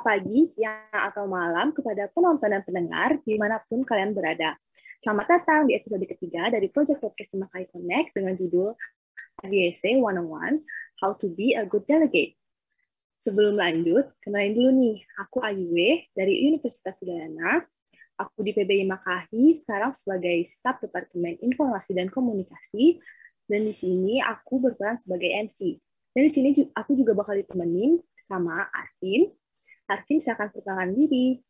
Selamat pagi, siang, atau malam kepada penonton dan pendengar dimanapun kalian berada. Selamat datang di episode ketiga dari Project Podcast Makai Connect dengan judul On 101, How to be a good delegate. Sebelum lanjut, kenalin dulu nih, aku Ayuwe dari Universitas Udayana. Aku di PBI Makahi, sekarang sebagai staf Departemen Informasi dan Komunikasi, dan di sini aku berperan sebagai MC. Dan di sini aku juga bakal ditemenin sama Asin, Arvin silakan perkenalkan diri.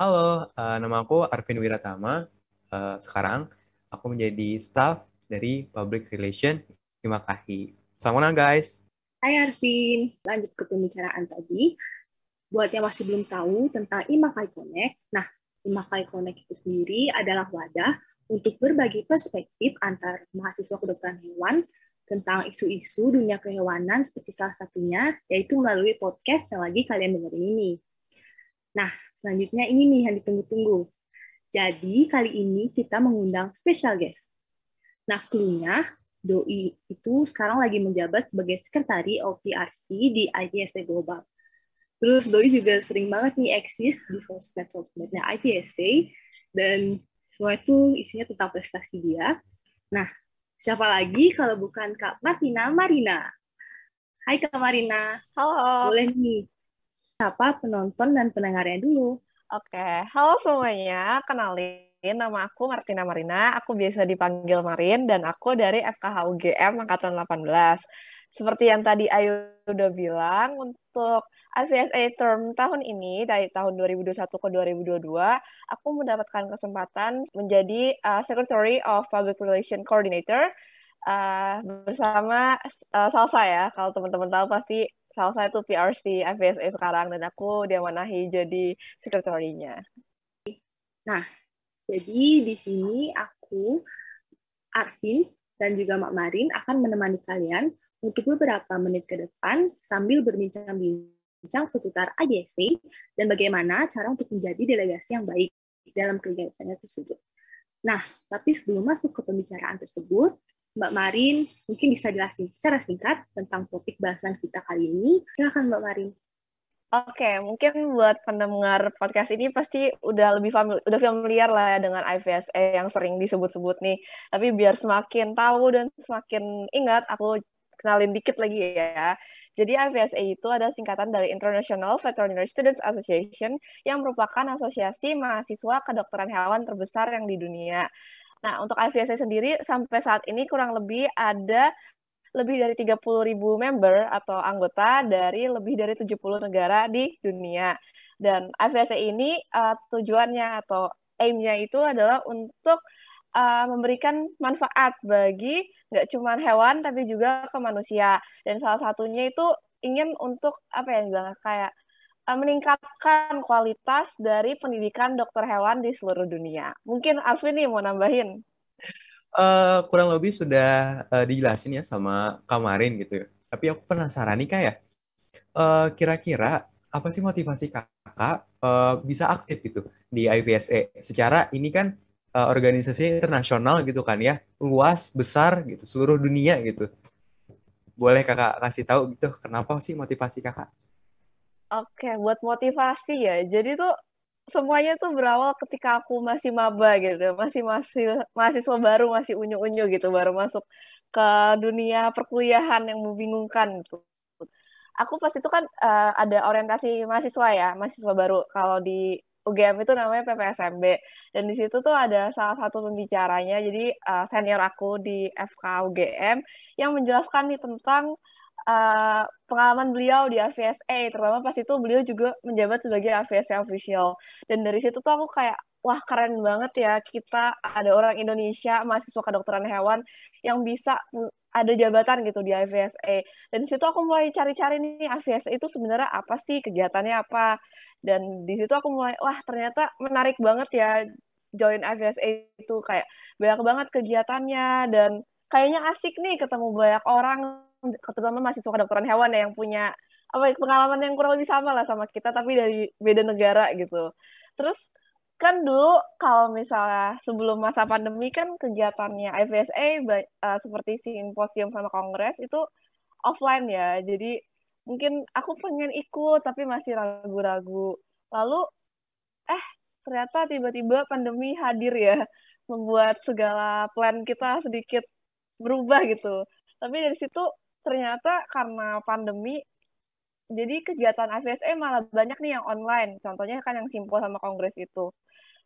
Halo, uh, nama aku Arvin Wiratama. Uh, sekarang aku menjadi staff dari Public Relation Himakahi. Selamat malam guys. Hai Arvin, lanjut ke pembicaraan tadi. Buat yang masih belum tahu tentang Imakai Connect, nah Imakai Connect itu sendiri adalah wadah untuk berbagi perspektif antar mahasiswa kedokteran hewan tentang isu-isu dunia kehewanan seperti salah satunya yaitu melalui podcast yang lagi kalian dengar ini. Nah, selanjutnya ini nih yang ditunggu-tunggu. Jadi kali ini kita mengundang special guest. Nah, klunya, Doi itu sekarang lagi menjabat sebagai sekretari OPRC di ITSC Global. Terus Doi juga sering banget nih eksis di sosmed-sosmednya ITSC dan semua itu isinya tentang prestasi dia. Nah, Siapa lagi kalau bukan Kak Martina Marina. Hai Kak Marina. Halo. Boleh nih siapa penonton dan pendengarnya dulu. Oke, halo semuanya. Kenalin, nama aku Martina Marina. Aku biasa dipanggil Marin dan aku dari FKH UGM Angkatan 18. Seperti yang tadi Ayu udah bilang, untuk masuk IVSA term tahun ini dari tahun 2021 ke 2022, aku mendapatkan kesempatan menjadi uh, Secretary of Public relations Coordinator uh, bersama uh, Salsa ya. Kalau teman-teman tahu pasti Salsa itu PRC IVSA sekarang dan aku diamanahi jadi sekretarinya. Nah, jadi di sini aku Arvin dan juga Mak Marin akan menemani kalian untuk beberapa menit ke depan sambil berbincang-bincang seputar AJC dan bagaimana cara untuk menjadi delegasi yang baik dalam kegiatannya tersebut. Nah, tapi sebelum masuk ke pembicaraan tersebut, Mbak Marin mungkin bisa jelasin secara singkat tentang topik bahasan kita kali ini. Silakan Mbak Marin. Oke, okay, mungkin buat pendengar podcast ini pasti udah lebih familiar, udah familiar lah ya dengan IVSA e yang sering disebut-sebut nih. Tapi biar semakin tahu dan semakin ingat, aku kenalin dikit lagi ya. Jadi IVSA itu ada singkatan dari International Veterinary Students Association yang merupakan asosiasi mahasiswa kedokteran hewan terbesar yang di dunia. Nah, untuk IVSA sendiri sampai saat ini kurang lebih ada lebih dari 30 ribu member atau anggota dari lebih dari 70 negara di dunia. Dan IVSA ini uh, tujuannya atau aim-nya itu adalah untuk uh, memberikan manfaat bagi nggak cuma hewan tapi juga ke manusia dan salah satunya itu ingin untuk apa yang bilang kayak uh, meningkatkan kualitas dari pendidikan dokter hewan di seluruh dunia mungkin Alvin nih mau nambahin uh, kurang lebih sudah uh, dijelasin ya sama kemarin gitu ya. tapi aku penasaran nih kayak uh, ya. kira-kira apa sih motivasi kakak uh, bisa aktif gitu di IPSE secara ini kan Eh, organisasi internasional gitu kan ya, luas, besar gitu, seluruh dunia gitu. Boleh kakak kasih tahu gitu, kenapa sih motivasi kakak? Oke, buat motivasi ya. Jadi tuh semuanya tuh berawal ketika aku masih maba gitu, masih masih mahasiswa baru, masih unyu-unyu gitu, baru masuk ke dunia perkuliahan yang membingungkan gitu. Aku pasti itu kan uh, ada orientasi mahasiswa ya, mahasiswa baru kalau di UGM itu namanya PPSMB dan di situ tuh ada salah satu pembicaranya jadi uh, senior aku di FK UGM yang menjelaskan nih tentang uh, pengalaman beliau di AVSA terutama pas itu beliau juga menjabat sebagai AVSA official dan dari situ tuh aku kayak wah keren banget ya kita ada orang Indonesia mahasiswa kedokteran hewan yang bisa ada jabatan gitu di IVSA e. dan di situ aku mulai cari-cari nih IVSA e itu sebenarnya apa sih kegiatannya apa dan di situ aku mulai wah ternyata menarik banget ya join IVSA e itu kayak banyak banget kegiatannya dan kayaknya asik nih ketemu banyak orang terutama suka kedokteran hewan ya yang punya apa ya, pengalaman yang kurang lebih sama lah sama kita tapi dari beda negara gitu terus kan dulu kalau misalnya sebelum masa pandemi kan kegiatannya IVSA uh, eh, seperti simposium sama kongres itu offline ya. Jadi mungkin aku pengen ikut tapi masih ragu-ragu. Lalu eh ternyata tiba-tiba pandemi hadir ya membuat segala plan kita sedikit berubah gitu. Tapi dari situ ternyata karena pandemi jadi kegiatan AVSE malah banyak nih yang online. Contohnya kan yang simpel sama kongres itu.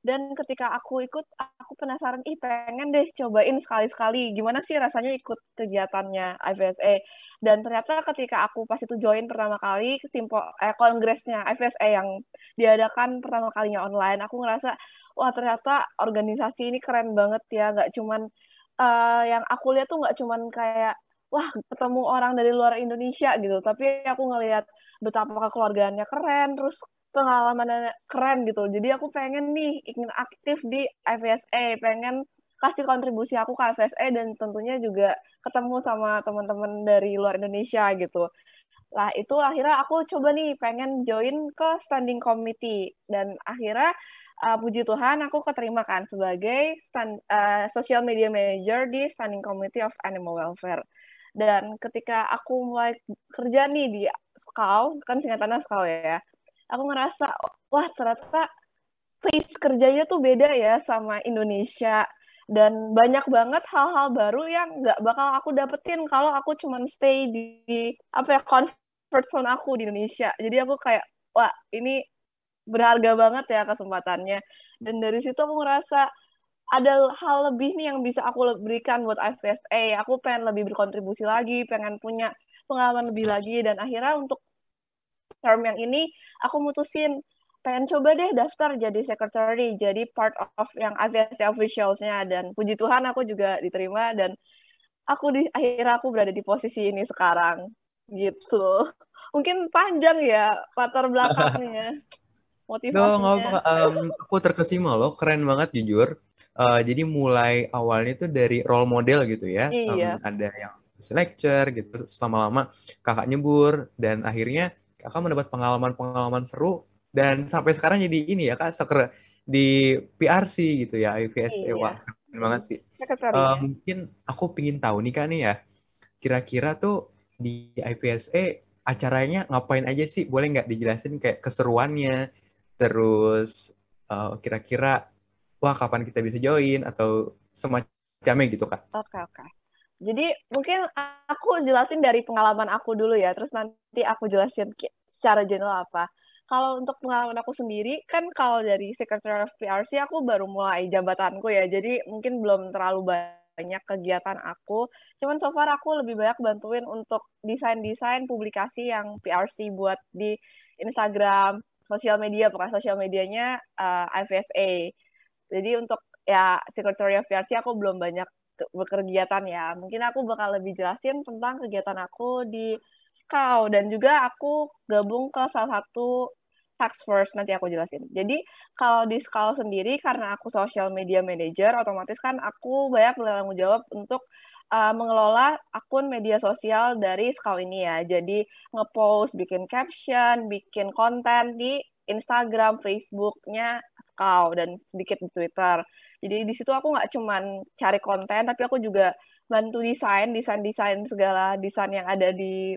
Dan ketika aku ikut, aku penasaran, ih pengen deh cobain sekali-sekali. Gimana sih rasanya ikut kegiatannya IVSA. E? Dan ternyata ketika aku pas itu join pertama kali, simpel eh, kongresnya IVSA e yang diadakan pertama kalinya online, aku ngerasa, wah ternyata organisasi ini keren banget ya. Nggak cuman, uh, yang aku lihat tuh nggak cuman kayak wah ketemu orang dari luar Indonesia gitu tapi aku ngelihat betapa keluarganya keren terus pengalamannya keren gitu jadi aku pengen nih ingin aktif di FSA pengen kasih kontribusi aku ke FSA dan tentunya juga ketemu sama teman-teman dari luar Indonesia gitu lah itu akhirnya aku coba nih pengen join ke standing committee dan akhirnya uh, puji Tuhan aku keterima kan sebagai stand, uh, social media manager di Standing Committee of Animal Welfare. Dan ketika aku mulai kerja nih di Skal kan singkatannya Skal ya, aku ngerasa, wah ternyata face kerjanya tuh beda ya sama Indonesia. Dan banyak banget hal-hal baru yang nggak bakal aku dapetin kalau aku cuma stay di, apa ya, comfort zone aku di Indonesia. Jadi aku kayak, wah ini berharga banget ya kesempatannya. Dan dari situ aku ngerasa, ada hal lebih nih yang bisa aku berikan buat IFSA. Aku pengen lebih berkontribusi lagi, pengen punya pengalaman lebih lagi. Dan akhirnya untuk term yang ini, aku mutusin pengen coba deh daftar jadi secretary, jadi part of yang IFSA officials-nya. Dan puji Tuhan aku juga diterima dan aku di akhirnya aku berada di posisi ini sekarang. Gitu. Mungkin panjang ya latar belakangnya. Motivasinya. No, um, aku terkesima loh, keren banget jujur uh, jadi mulai awalnya itu dari role model gitu ya iya. um, ada yang lecture gitu selama lama kakak nyebur dan akhirnya kakak mendapat pengalaman-pengalaman seru dan sampai sekarang jadi ini ya kak seker di PRC gitu ya IPS iya. wah terima kasih. uh, mungkin aku pingin tahu nih kak nih ya kira-kira tuh di IPSE acaranya ngapain aja sih boleh nggak dijelasin kayak keseruannya terus eh, kira-kira uh, kira -kira wah kapan kita bisa join atau semacamnya gitu kak. Oke okay, oke. Okay. Jadi mungkin aku jelasin dari pengalaman aku dulu ya, terus nanti aku jelasin secara general apa. Kalau untuk pengalaman aku sendiri, kan kalau dari Secretary of PRC aku baru mulai jabatanku ya, jadi mungkin belum terlalu banyak kegiatan aku. Cuman so far aku lebih banyak bantuin untuk desain-desain publikasi yang PRC buat di Instagram, sosial media, pokoknya sosial medianya uh, eh, IVSA. Jadi untuk ya Secretary of PRC aku belum banyak berkegiatan ya. Mungkin aku bakal lebih jelasin tentang kegiatan aku di SKAU dan juga aku gabung ke salah satu tax force nanti aku jelasin. Jadi kalau di SKAU sendiri karena aku social media manager otomatis kan aku banyak bertanggung jawab untuk uh, mengelola akun media sosial dari Skau ini ya. Jadi ngepost, bikin caption, bikin konten di Instagram, Facebooknya kau dan sedikit di Twitter. Jadi di situ aku nggak cuman cari konten, tapi aku juga bantu desain, desain-desain segala desain yang ada di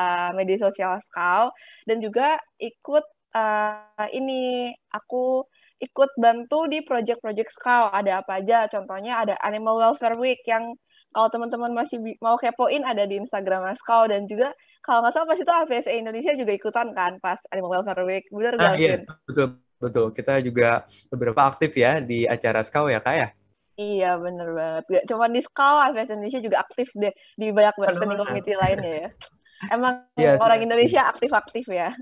uh, media sosial kau. Dan juga ikut uh, ini, aku ikut bantu di project-project kau. Ada apa aja, contohnya ada Animal Welfare Week yang kalau teman-teman masih mau kepoin ada di Instagram kau. dan juga kalau nggak salah pas itu AVSA e Indonesia juga ikutan kan pas Animal Welfare Week. Bener ah, gak, iya, Betul, Betul, kita juga beberapa aktif ya di acara SKAW ya, Kak ya? Iya, bener banget. Gak cuma di SKAW, AfS Indonesia juga aktif deh di banyak standing committee lainnya ya. Emang ya, orang Indonesia aktif-aktif ya.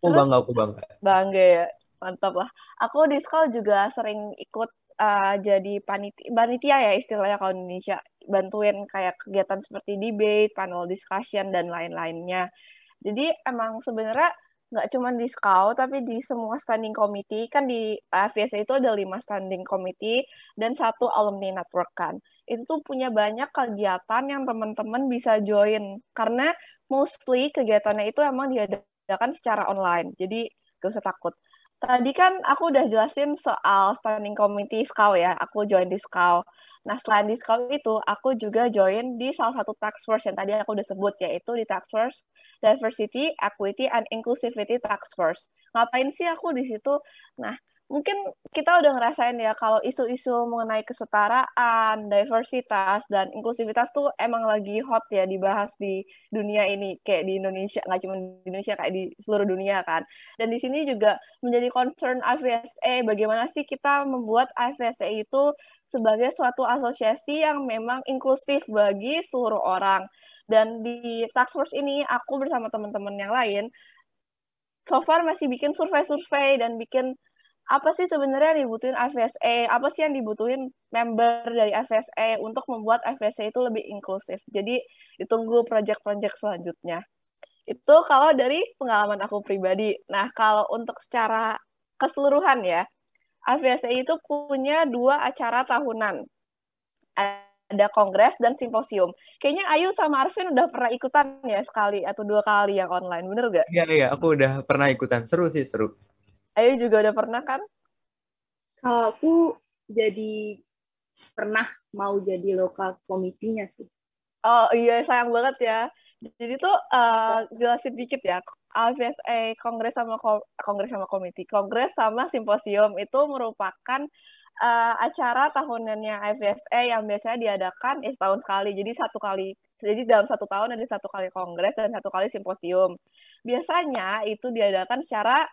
Aku Terus, bangga, aku bangga. Bangga ya, mantap lah. Aku di SKAW juga sering ikut uh, jadi panitia, panitia ya istilahnya kalau Indonesia. Bantuin kayak kegiatan seperti debate, panel discussion, dan lain-lainnya. Jadi emang sebenarnya nggak cuma di scout tapi di semua standing committee kan di AFS itu ada lima standing committee dan satu alumni network kan itu tuh punya banyak kegiatan yang teman-teman bisa join karena mostly kegiatannya itu emang diadakan secara online jadi gak usah takut tadi kan aku udah jelasin soal standing committee scout ya aku join di scout Nah, selain diskon itu, aku juga join di salah satu task force yang tadi aku udah sebut, yaitu di task force Diversity, Equity, and Inclusivity Task Force. Ngapain sih aku di situ? Nah, mungkin kita udah ngerasain ya kalau isu-isu mengenai kesetaraan, diversitas dan inklusivitas tuh emang lagi hot ya dibahas di dunia ini kayak di Indonesia nggak cuma di Indonesia kayak di seluruh dunia kan. Dan di sini juga menjadi concern IVSA e, bagaimana sih kita membuat IVSA e itu sebagai suatu asosiasi yang memang inklusif bagi seluruh orang. Dan di task force ini aku bersama teman-teman yang lain so far masih bikin survei-survei dan bikin apa sih sebenarnya yang dibutuhin FSA? E? Apa sih yang dibutuhin member dari FSA e untuk membuat FSA e itu lebih inklusif? Jadi ditunggu proyek-proyek selanjutnya. Itu kalau dari pengalaman aku pribadi. Nah, kalau untuk secara keseluruhan ya, FSA itu punya dua acara tahunan. Ada kongres dan simposium. Kayaknya Ayu sama Arvin udah pernah ikutan ya sekali atau dua kali yang online, bener gak? Iya, iya. Aku udah pernah ikutan. Seru sih, seru Ayu juga udah pernah kan? Kalau aku jadi pernah mau jadi lokal komitinya sih. Oh iya sayang banget ya. Jadi tuh uh, jelasin dikit ya. AVSA Kongres sama Kongres sama Komiti, Kongres sama Simposium itu merupakan uh, acara tahunannya AVSA yang biasanya diadakan eh, setahun sekali. Jadi satu kali jadi dalam satu tahun ada satu kali kongres dan satu kali simposium. Biasanya itu diadakan secara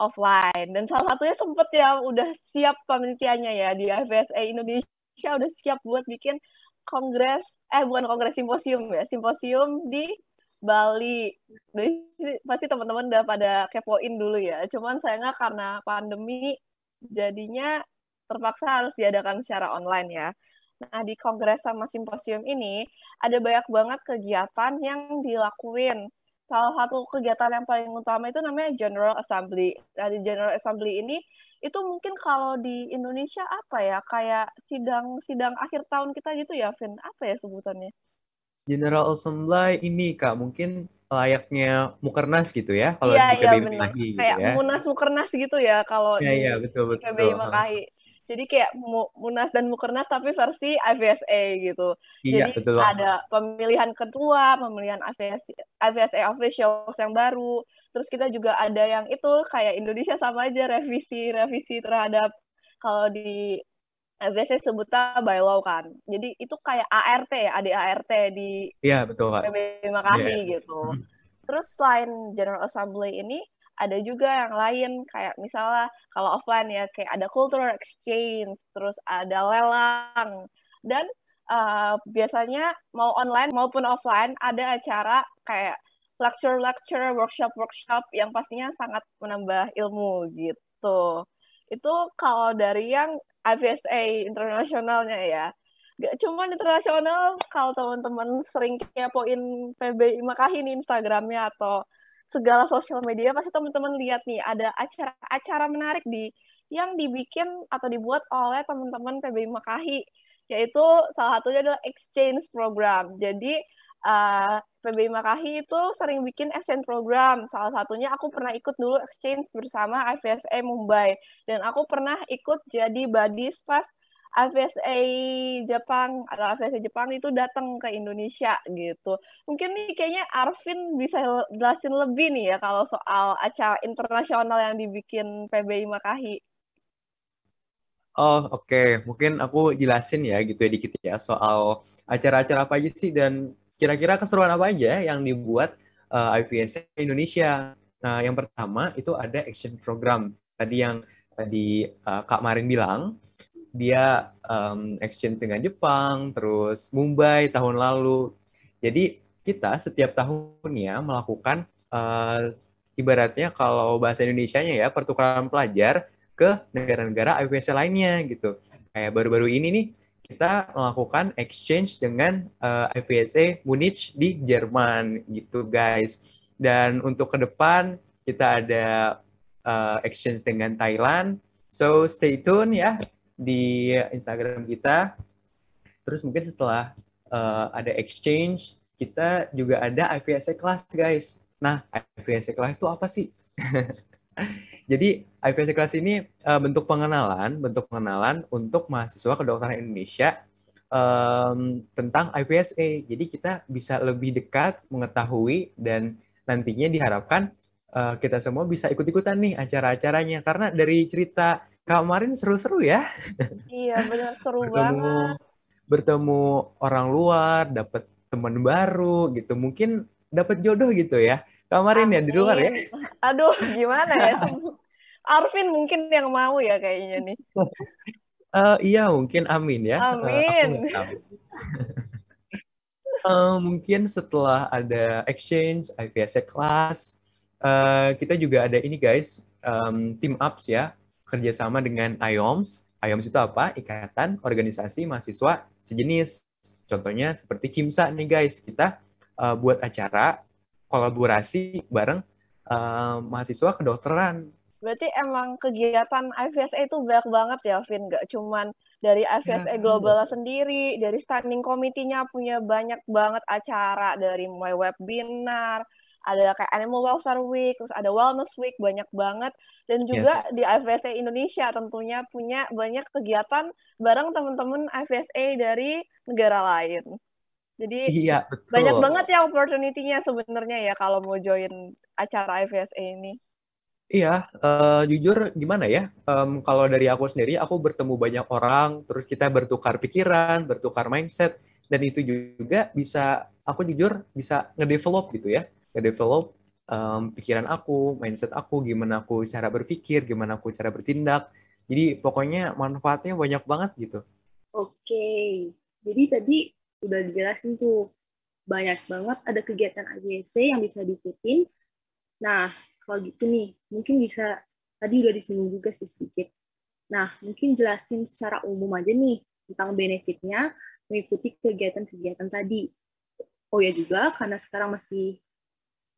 offline dan salah satunya sempet ya udah siap penelitiannya ya di FSA e Indonesia udah siap buat bikin kongres eh bukan kongres simposium ya simposium di Bali Jadi, pasti teman-teman udah pada kepoin dulu ya cuman sayangnya karena pandemi jadinya terpaksa harus diadakan secara online ya nah di kongres sama simposium ini ada banyak banget kegiatan yang dilakuin salah satu kegiatan yang paling utama itu namanya General Assembly. Nah, dari General Assembly ini itu mungkin kalau di Indonesia apa ya? Kayak sidang-sidang akhir tahun kita gitu ya, Vin. Apa ya sebutannya? General Assembly ini, Kak, mungkin layaknya mukernas gitu ya kalau ya, di ya, Makahi gitu kayak ya. Munas mukernas gitu ya kalau ya, di ya, betul, betul. KBI Makahi. Jadi kayak Munas dan Mukernas tapi versi AVSA e gitu. Iya, Jadi betul. ada pemilihan ketua, pemilihan AVSA, AVSA e officials yang baru. Terus kita juga ada yang itu kayak Indonesia sama aja revisi-revisi terhadap kalau di AVSA e sebutnya bylaw kan. Jadi itu kayak ART ya, ART di Iya, betul, Kak. PB yeah. Iya. gitu. Mm-hmm. Terus selain General Assembly ini ada juga yang lain kayak misalnya kalau offline ya kayak ada cultural exchange, terus ada lelang dan uh, biasanya mau online maupun offline ada acara kayak lecture-lecture, workshop-workshop yang pastinya sangat menambah ilmu gitu. Itu kalau dari yang IVSA internasionalnya ya. Gak cuma internasional, kalau teman-teman sering kepoin PBI Makahin Instagramnya atau segala sosial media pasti teman-teman lihat nih ada acara-acara menarik di yang dibikin atau dibuat oleh teman-teman PBI Makahi yaitu salah satunya adalah exchange program. Jadi uh, eh, PBI Makahi itu sering bikin exchange program. Salah satunya aku pernah ikut dulu exchange bersama IVSA e Mumbai dan aku pernah ikut jadi buddies pas AVSA Jepang atau AVSA Jepang itu datang ke Indonesia gitu. Mungkin nih kayaknya Arvin bisa jelasin lebih nih ya kalau soal acara internasional yang dibikin PBI Makahi. Oh oke, okay. mungkin aku jelasin ya gitu ya dikit ya soal acara-acara apa aja sih dan kira-kira keseruan apa aja yang dibuat uh, eh, IVSA Indonesia. Nah yang pertama itu ada action program tadi yang tadi uh, Kak Marin bilang dia um, exchange dengan Jepang, terus Mumbai tahun lalu. Jadi kita setiap tahunnya melakukan uh, ibaratnya kalau bahasa Indonesia-nya ya pertukaran pelajar ke negara-negara IPC lainnya gitu. Kayak baru-baru ini nih kita melakukan exchange dengan uh, Munich di Jerman gitu guys. Dan untuk ke depan kita ada uh, exchange dengan Thailand. So stay tune ya di Instagram kita. Terus mungkin setelah uh, ada exchange, kita juga ada IPSA kelas, guys. Nah, IPSA kelas itu apa sih? Jadi, IPSA kelas ini uh, bentuk pengenalan, bentuk pengenalan untuk mahasiswa kedokteran Indonesia um, tentang IPSA. E. Jadi, kita bisa lebih dekat mengetahui dan nantinya diharapkan uh, kita semua bisa ikut-ikutan nih acara-acaranya karena dari cerita kemarin seru-seru ya. Iya, benar seru bertemu, banget. Bertemu orang luar, dapat teman baru gitu. Mungkin dapat jodoh gitu ya. Kemarin Amin. ya di luar ya. Aduh, gimana ya? Arvin mungkin yang mau ya kayaknya nih. Uh, iya mungkin amin ya. Eh, amin. Uh, aku uh, mungkin setelah ada exchange, IVS e kelas, uh, kita juga ada ini guys, um, team ups ya kerjasama dengan IOMS. IOMS itu apa? Ikatan Organisasi Mahasiswa Sejenis. Contohnya seperti Kimsa nih guys, kita uh, buat acara kolaborasi bareng uh, mahasiswa kedokteran. Berarti emang kegiatan IVSA itu banyak banget ya, Vin. Gak cuman dari IVSA ya, hmm. Global sendiri, dari standing committee-nya punya banyak banget acara, dari mulai webinar, ada kayak Animal Welfare Week, terus ada Wellness Week, banyak banget. Dan juga yes. di IVSA Indonesia tentunya punya banyak kegiatan bareng teman-teman IVSA dari negara lain. Jadi iya, betul. banyak banget ya opportunity-nya sebenarnya ya kalau mau join acara IVSA ini. Iya, uh, jujur gimana ya? Um, kalau dari aku sendiri, aku bertemu banyak orang, terus kita bertukar pikiran, bertukar mindset, dan itu juga bisa, aku jujur bisa ngedevelop gitu ya nge-develop um, pikiran aku, mindset aku, gimana aku cara berpikir, gimana aku cara bertindak. Jadi pokoknya manfaatnya banyak banget gitu. Oke, okay. jadi tadi udah dijelasin tuh banyak banget ada kegiatan AJC yang bisa diikutin. Nah, kalau gitu nih, mungkin bisa tadi udah disinggung juga sih sedikit. Nah, mungkin jelasin secara umum aja nih tentang benefitnya mengikuti kegiatan-kegiatan tadi. Oh ya juga, karena sekarang masih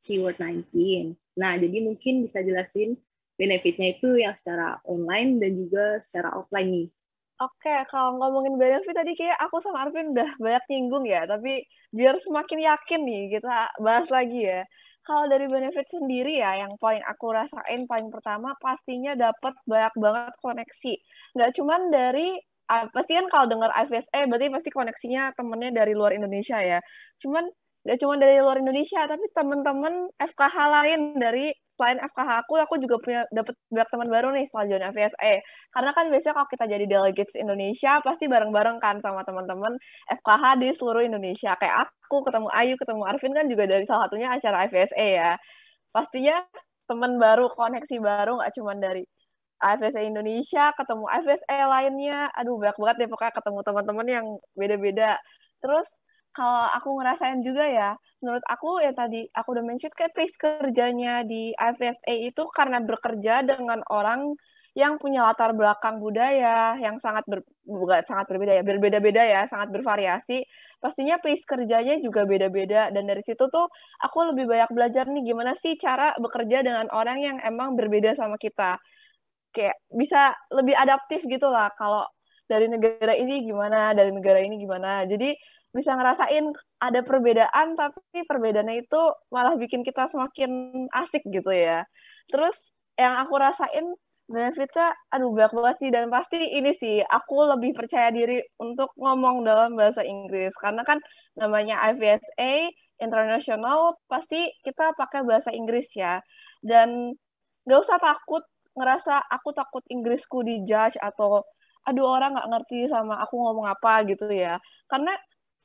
SeaWorld 19. Nah, jadi mungkin bisa jelasin benefitnya itu yang secara online dan juga secara offline nih. Oke, kalau ngomongin benefit tadi kayak aku sama Arvin udah banyak nyinggung ya, tapi biar semakin yakin nih kita bahas lagi ya. Kalau dari benefit sendiri ya, yang paling aku rasain paling pertama pastinya dapat banyak banget koneksi. Nggak cuma dari ah, pasti kan kalau dengar IVSA eh, berarti pasti koneksinya temennya dari luar Indonesia ya. Cuman gak cuma dari luar Indonesia tapi teman-teman FKH lain dari selain FKH aku aku juga punya dapat banyak teman baru nih setelah join FSA e. karena kan biasanya kalau kita jadi delegates Indonesia pasti bareng-bareng kan sama teman-teman FKH di seluruh Indonesia kayak aku ketemu Ayu ketemu Arvin kan juga dari salah satunya acara FSA e ya pastinya teman baru koneksi baru nggak cuma dari FSA e Indonesia, ketemu FSA lainnya, aduh banyak banget deh pokoknya ketemu teman-teman yang beda-beda. Terus kalau aku ngerasain juga ya, menurut aku ya tadi aku udah mention kayak pace kerjanya di FSA itu karena bekerja dengan orang yang punya latar belakang budaya yang sangat ber, bukan sangat berbeda ya, berbeda-beda ya, sangat bervariasi. Pastinya pace kerjanya juga beda-beda dan dari situ tuh aku lebih banyak belajar nih gimana sih cara bekerja dengan orang yang emang berbeda sama kita. Kayak bisa lebih adaptif gitu lah kalau dari negara ini gimana, dari negara ini gimana. Jadi bisa ngerasain ada perbedaan tapi perbedaannya itu malah bikin kita semakin asik gitu ya. Terus yang aku rasain benefitnya aduh banyak banget sih dan pasti ini sih aku lebih percaya diri untuk ngomong dalam bahasa Inggris karena kan namanya IVSA international pasti kita pakai bahasa Inggris ya dan nggak usah takut ngerasa aku takut Inggrisku dijudge atau aduh orang nggak ngerti sama aku ngomong apa gitu ya karena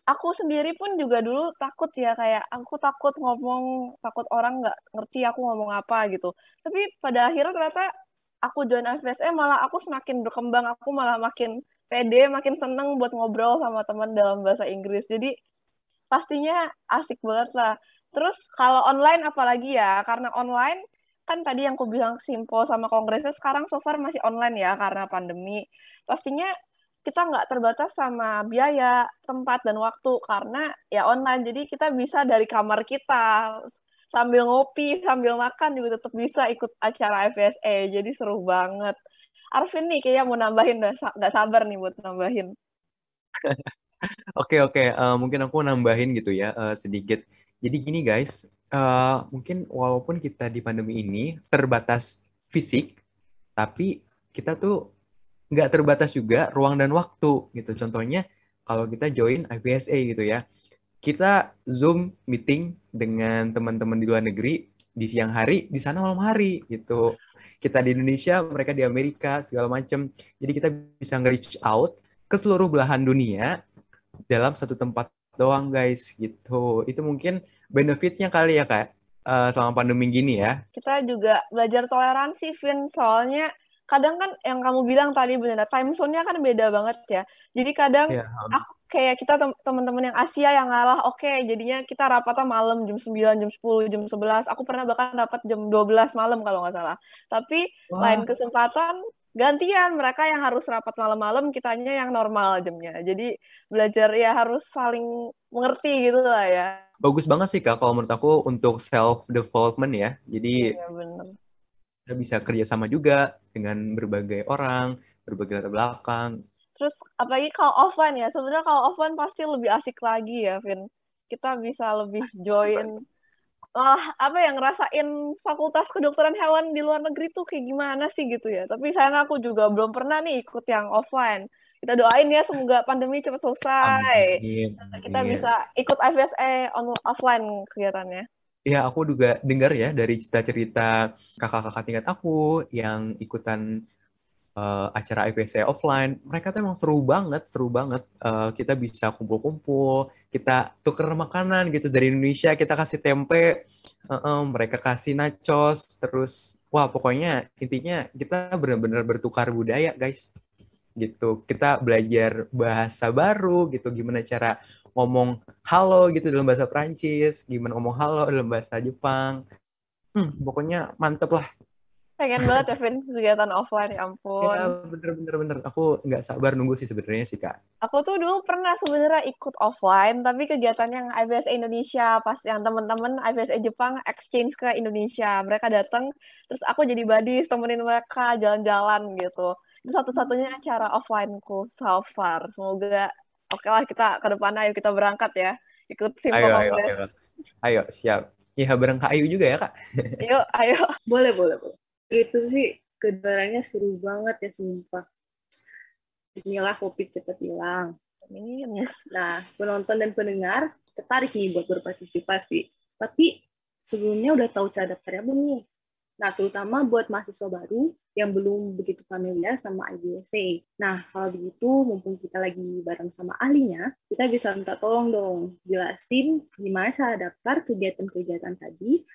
aku sendiri pun juga dulu takut ya kayak aku takut ngomong takut orang nggak ngerti aku ngomong apa gitu tapi pada akhirnya ternyata aku join FSM malah aku semakin berkembang aku malah makin pede makin seneng buat ngobrol sama teman dalam bahasa Inggris jadi pastinya asik banget lah terus kalau online apalagi ya karena online kan tadi yang aku bilang simpo sama kongresnya sekarang so far masih online ya karena pandemi pastinya kita nggak terbatas sama biaya, tempat, dan waktu karena ya online. Jadi kita bisa dari kamar kita sambil ngopi, sambil makan juga tetap bisa ikut acara FSA. E. Jadi seru banget. Arvin nih kayaknya mau nambahin, nggak sabar nih buat nambahin. Oke oke, uh, mungkin aku nambahin gitu ya uh, sedikit. Jadi gini guys, uh, mungkin walaupun kita di pandemi ini terbatas fisik, tapi kita tuh nggak terbatas juga ruang dan waktu gitu. Contohnya kalau kita join IPSA gitu ya, kita Zoom meeting dengan teman-teman di luar negeri di siang hari, di sana malam hari gitu. Kita di Indonesia, mereka di Amerika, segala macam. Jadi kita bisa nge-reach out ke seluruh belahan dunia dalam satu tempat doang guys gitu. Itu mungkin benefitnya kali ya kak uh, selama pandemi gini ya. Kita juga belajar toleransi, Vin. Soalnya kadang kan yang kamu bilang tadi benar time zone-nya kan beda banget ya. Jadi kadang yeah. Iya, aku kayak kita teman-teman yang Asia yang ngalah, oke, okay, jadinya kita rapatnya malam jam 9, jam 10, jam 11. Aku pernah bahkan rapat jam 12 malam kalau nggak salah. Tapi wow. lain kesempatan gantian mereka yang harus rapat malam-malam, kitanya yang normal jamnya. Jadi belajar ya harus saling mengerti gitu lah ya. Bagus banget sih Kak kalau menurut aku untuk self development ya. Jadi iya, kita bisa kerjasama juga dengan berbagai orang berbagai latar belakang terus apalagi kalau offline ya sebenarnya kalau offline pasti lebih asik lagi ya Vin kita bisa lebih join malah apa yang ngerasain fakultas kedokteran hewan di luar negeri tuh kayak gimana sih gitu ya tapi sayang aku juga belum pernah nih ikut yang offline kita doain ya semoga pandemi cepat selesai amin, amin. kita bisa ikut IVSA e on offline kegiatannya Ya, aku juga dengar ya dari cerita-cerita kakak-kakak tingkat aku yang ikutan uh, acara IPC offline. Mereka tuh emang seru banget, seru banget. Uh, kita bisa kumpul-kumpul, kita tuker makanan gitu dari Indonesia, kita kasih tempe, uh, uh, mereka kasih nachos, terus wah pokoknya intinya kita benar-benar bertukar budaya, guys gitu kita belajar bahasa baru gitu gimana cara ngomong halo gitu dalam bahasa Perancis gimana ngomong halo dalam bahasa Jepang. Hmm, pokoknya mantep lah. Pengen banget Kevin ya, kegiatan offline, ya ampun. Ya, bener bener bener. Aku nggak sabar nunggu sih sebenarnya sih kak. Aku tuh dulu pernah sebenarnya ikut offline, tapi kegiatan yang IBSA Indonesia pas yang temen-temen IBSA Jepang exchange ke Indonesia, mereka datang, terus aku jadi body temenin mereka jalan-jalan gitu. Itu satu-satunya acara offlineku so far. Semoga Oke lah kita ke depan ayo kita berangkat ya. Ikut simpel ayo, ayo, ayo, ayo, siap. Iya bareng Kak Ayu juga ya Kak. Ayo ayo. Boleh, boleh, boleh. Itu sih kedengarannya seru banget ya sumpah. Inilah kopi cepat hilang. Amin. Nah, penonton dan pendengar tertarik nih buat berpartisipasi. Tapi sebelumnya udah tahu cara daftarnya belum nih? Nah, terutama buat mahasiswa baru yang belum begitu familiar sama IBSA. Nah, kalau begitu, mumpung kita lagi bareng sama ahlinya, kita bisa minta tolong dong, jelasin gimana cara daftar kegiatan-kegiatan tadi.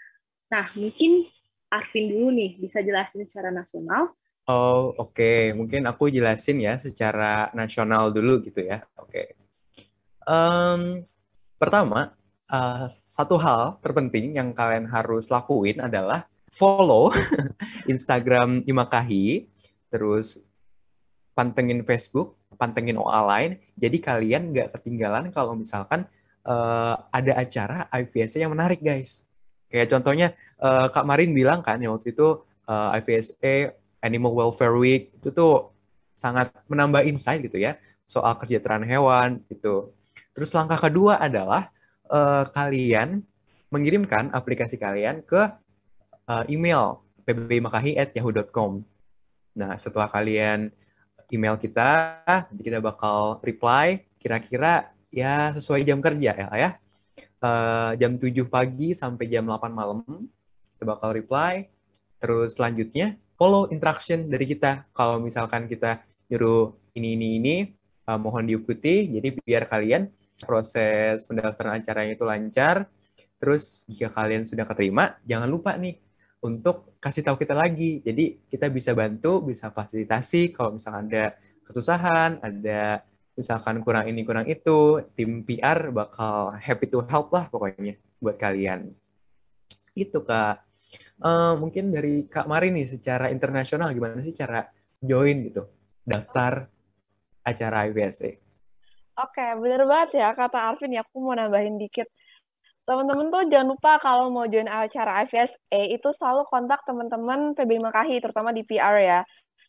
Nah, mungkin Arvin dulu nih, bisa jelasin secara nasional. Oh, oke. Okay. Mungkin aku jelasin ya secara nasional dulu gitu ya. Oke. Okay. Um, pertama, uh, satu hal terpenting yang kalian harus lakuin adalah follow Instagram Imakahi, terus pantengin Facebook, pantengin OA lain. Jadi kalian nggak ketinggalan kalau misalkan uh, ada acara IVS yang menarik, guys. Kayak contohnya uh, Kak Marin bilang kan ya waktu itu uh, eh, IVSA e, Animal Welfare Week itu tuh sangat menambah insight gitu ya soal kesejahteraan hewan gitu. Terus langkah kedua adalah uh, kalian mengirimkan aplikasi kalian ke uh, email pbmakahi@yahoo.com. Nah, setelah kalian email kita, nanti kita bakal reply kira-kira ya sesuai jam kerja ya, ya. Uh, jam 7 pagi sampai jam 8 malam kita bakal reply. Terus selanjutnya follow interaction dari kita. Kalau misalkan kita nyuruh ini ini ini uh, mohon diikuti jadi biar kalian proses pendaftaran acaranya itu lancar. Terus jika kalian sudah keterima, jangan lupa nih untuk kasih tahu kita lagi. Jadi kita bisa bantu, bisa fasilitasi kalau misalkan ada kesusahan, ada misalkan kurang ini kurang itu, tim PR bakal happy to help lah pokoknya buat kalian. Itu kak. Uh, mungkin dari Kak Mari nih secara internasional gimana sih cara join gitu daftar acara IBSA? E. Oke, okay, bener banget ya kata Arvin ya. Aku mau nambahin dikit teman-teman tuh jangan lupa kalau mau join acara IVSA itu selalu kontak teman-teman PB Makahi, terutama di PR ya.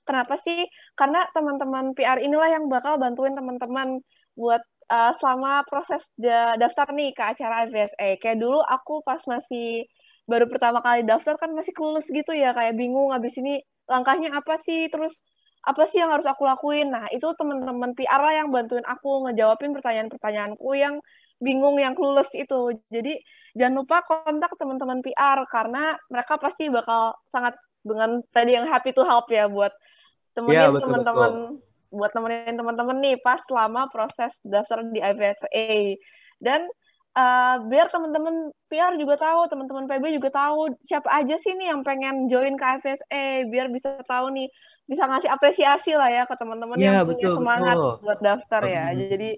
Kenapa sih? Karena teman-teman PR inilah yang bakal bantuin teman-teman buat uh, selama proses da daftar nih ke acara IVSA. Kayak dulu aku pas masih baru pertama kali daftar kan masih kelulus gitu ya, kayak bingung abis ini langkahnya apa sih, terus apa sih yang harus aku lakuin? Nah, itu teman-teman PR lah yang bantuin aku ngejawabin pertanyaan-pertanyaanku yang bingung yang clueless itu. Jadi jangan lupa kontak teman-teman PR karena mereka pasti bakal sangat dengan tadi yang happy to help ya buat temenin ya, teman-teman buat temenin teman-teman nih pas selama proses daftar di IVSA. Dan uh, biar teman-teman PR juga tahu, teman-teman PB juga tahu siapa aja sih nih yang pengen join ke biar bisa tahu nih, bisa ngasih apresiasi lah ya ke teman-teman ya, yang betul, punya semangat betul. buat daftar ya. Jadi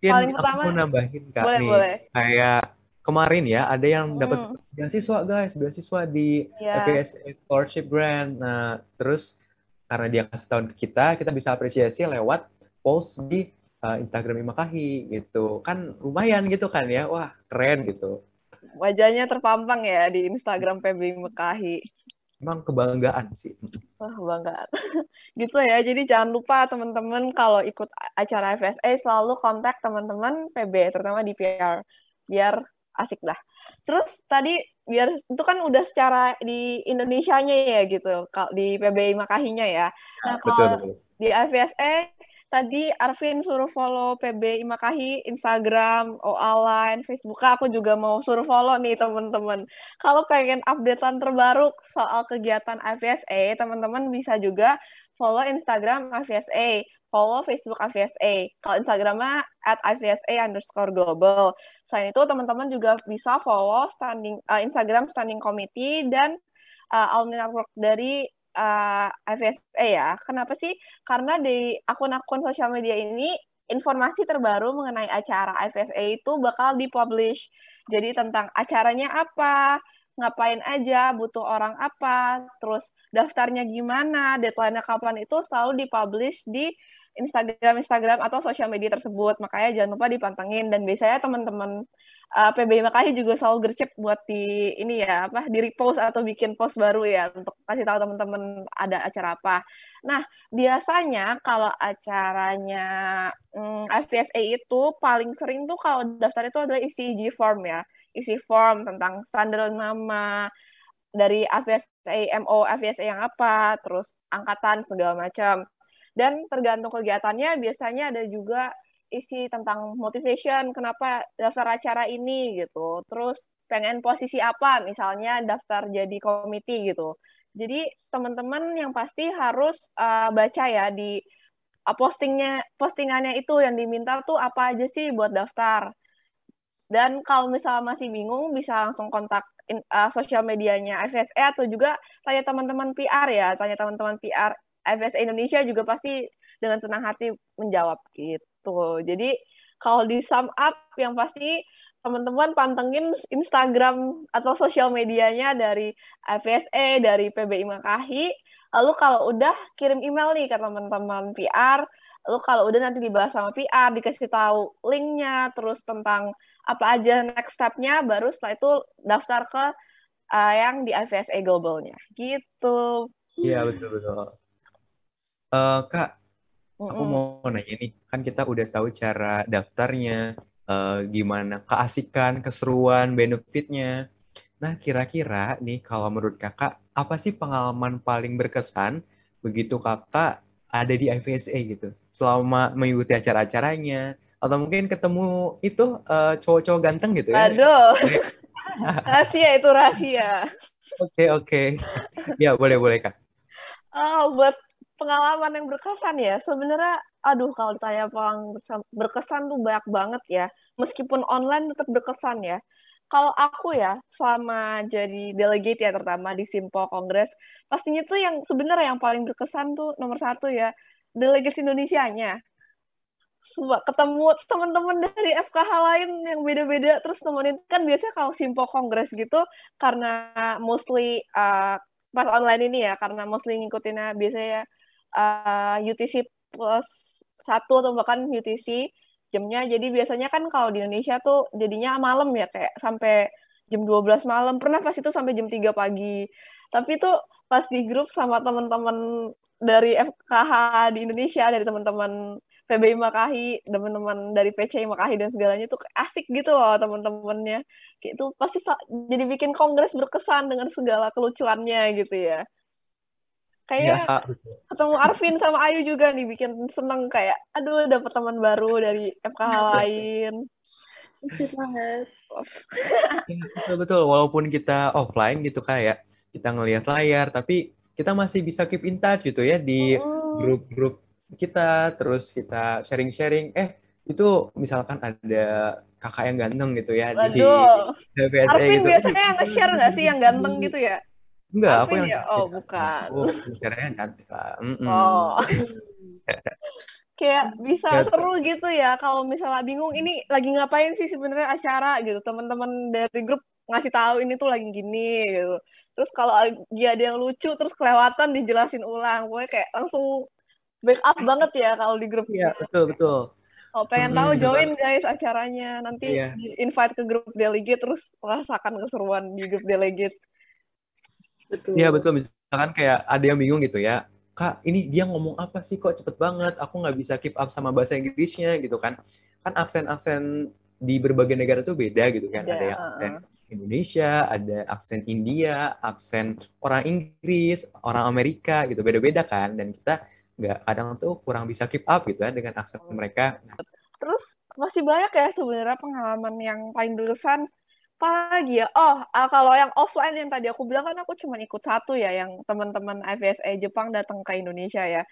Mungkin paling pertama aku nambahin kak boleh, nih boleh. kayak kemarin ya ada yang dapat hmm. beasiswa guys beasiswa di yeah. scholarship grant nah terus karena dia kasih tahun ke kita kita bisa apresiasi lewat post di uh, Instagram Imakahi gitu kan lumayan gitu kan ya wah keren gitu wajahnya terpampang ya di Instagram PB Mekahi emang kebanggaan sih. Wah, oh, kebanggaan. Gitu ya. Jadi jangan lupa teman-teman kalau ikut acara FSA selalu kontak teman-teman PB terutama di PR biar asik dah. Terus tadi biar itu kan udah secara di Indonesia nya ya gitu, di PBI Makahinya ya. Nah, kalau betul, betul. di FSA tadi Arvin suruh follow PB Imakahi Instagram, OA Line, Facebook. Aku juga mau suruh follow nih teman-teman. Kalau pengen updatean terbaru soal kegiatan AVSA, teman-teman bisa juga follow Instagram AVSA, follow Facebook AVSA. Kalau Instagramnya at AVSA underscore global. Selain itu, teman-teman juga bisa follow standing uh, Instagram Standing Committee dan uh, alumni network dari uh, eh, FSA eh, ya. Kenapa sih? Karena di akun-akun sosial media ini informasi terbaru mengenai acara FSA itu bakal dipublish. Jadi tentang acaranya apa, ngapain aja, butuh orang apa, terus daftarnya gimana, deadline-nya kapan itu selalu dipublish di Instagram Instagram atau sosial media tersebut. Makanya jangan lupa dipantengin dan biasanya teman-teman uh, eh, PBI Makahi juga selalu gercep buat di ini ya apa di repost atau bikin post baru ya untuk kasih tahu teman-teman ada acara apa. Nah biasanya kalau acaranya hmm, itu paling sering tuh kalau daftar itu adalah isi IG form ya isi form tentang standar nama dari FSA, MO FSA yang apa, terus angkatan segala macam. Dan tergantung kegiatannya biasanya ada juga isi tentang motivation kenapa daftar acara ini gitu terus pengen posisi apa misalnya daftar jadi komite gitu jadi teman-teman yang pasti harus uh, baca ya di uh, postingnya postingannya itu yang diminta tuh apa aja sih buat daftar dan kalau misalnya masih bingung bisa langsung kontak in, uh, sosial medianya FSE atau juga tanya teman-teman PR ya tanya teman-teman PR FSE Indonesia juga pasti dengan senang hati menjawab gitu gitu. Jadi kalau di sum up yang pasti teman-teman pantengin Instagram atau sosial medianya dari FSE, dari PBI Makahi. Lalu kalau udah kirim email nih ke teman-teman PR. Lalu kalau udah nanti dibahas sama PR, dikasih tahu linknya, terus tentang apa aja next step-nya, baru setelah itu daftar ke uh, yang di IVSA e Global-nya. Gitu. Iya, betul-betul. Uh, eh, Kak, aku mau nanya nih kan kita udah tahu cara daftarnya uh, gimana keasikan keseruan benefitnya nah kira-kira nih kalau menurut kakak apa sih pengalaman paling berkesan begitu kakak ada di IVSA e gitu selama mengikuti acara-acaranya atau mungkin ketemu itu uh, cowok-cowok ganteng gitu ya aduh rahasia itu rahasia oke oke okay. ya boleh boleh kak Oh, buat pengalaman yang berkesan ya sebenarnya aduh kalau ditanya pulang berkesan tuh banyak banget ya meskipun online tetap berkesan ya kalau aku ya selama jadi delegate ya terutama di Simpo Kongres pastinya tuh yang sebenarnya yang paling berkesan tuh nomor satu ya delegasi Indonesia-nya Sumpah, ketemu teman-teman dari FKH lain yang beda-beda terus temenin kan biasanya kalau Simpo Kongres gitu karena mostly uh, pas online ini ya karena mostly ngikutinnya biasanya uh, eh, UTC plus satu atau bahkan UTC jamnya. Jadi biasanya kan kalau di Indonesia tuh jadinya malam ya kayak sampai jam 12 malam. Pernah pas itu sampai jam 3 pagi. Tapi tuh pas di grup sama teman-teman dari FKH di Indonesia, dari teman-teman PBI Makahi, teman-teman dari PC Makahi dan segalanya tuh asik gitu loh teman-temannya. Kayak itu pasti jadi bikin kongres berkesan dengan segala kelucuannya gitu ya. Kayak ya. Iya. ketemu Arvin sama Ayu juga nih bikin seneng kayak aduh dapet teman baru dari FKH lain. banget. Iya, betul betul walaupun kita offline gitu kayak ya. kita ngelihat layar tapi kita masih bisa keep in touch gitu ya di grup-grup kita terus kita sharing-sharing eh itu misalkan ada kakak yang ganteng gitu ya Waduh. di gitu. Arvin biasanya nge-share gak sih yang ganteng hmm. gitu ya? Enggak, aku yang ya? oh bukan. Aku bicaranya cantik lah. Mm -mm. Oh. Kayak bisa Gak seru tuh. gitu ya kalau misalnya bingung ini lagi ngapain sih sebenarnya acara gitu. Teman-teman dari grup ngasih tahu ini tuh lagi gini gitu. Terus kalau dia ada yang lucu terus kelewatan dijelasin ulang. Pokoknya kayak langsung back up banget ya kalau di grup. Iya, gitu. betul betul. Oh, pengen tahu join guys acaranya. Nanti yeah. invite ke grup delegate terus rasakan keseruan di grup delegate betul. ya betul misalkan kayak ada yang bingung gitu ya kak ini dia ngomong apa sih kok cepet banget aku nggak bisa keep up sama bahasa Inggrisnya gitu kan kan aksen aksen di berbagai negara tuh beda gitu kan Yeah. ada yang aksen Indonesia ada aksen India aksen orang Inggris orang Amerika gitu beda-beda kan dan kita nggak kadang tuh kurang bisa keep up gitu kan dengan aksen mereka nah. terus masih banyak ya sebenarnya pengalaman yang paling berkesan apa lagi ya? Oh, ah, kalau yang offline yang tadi aku bilang kan aku cuma ikut satu ya, yang teman-teman FSA Jepang datang ke Indonesia ya.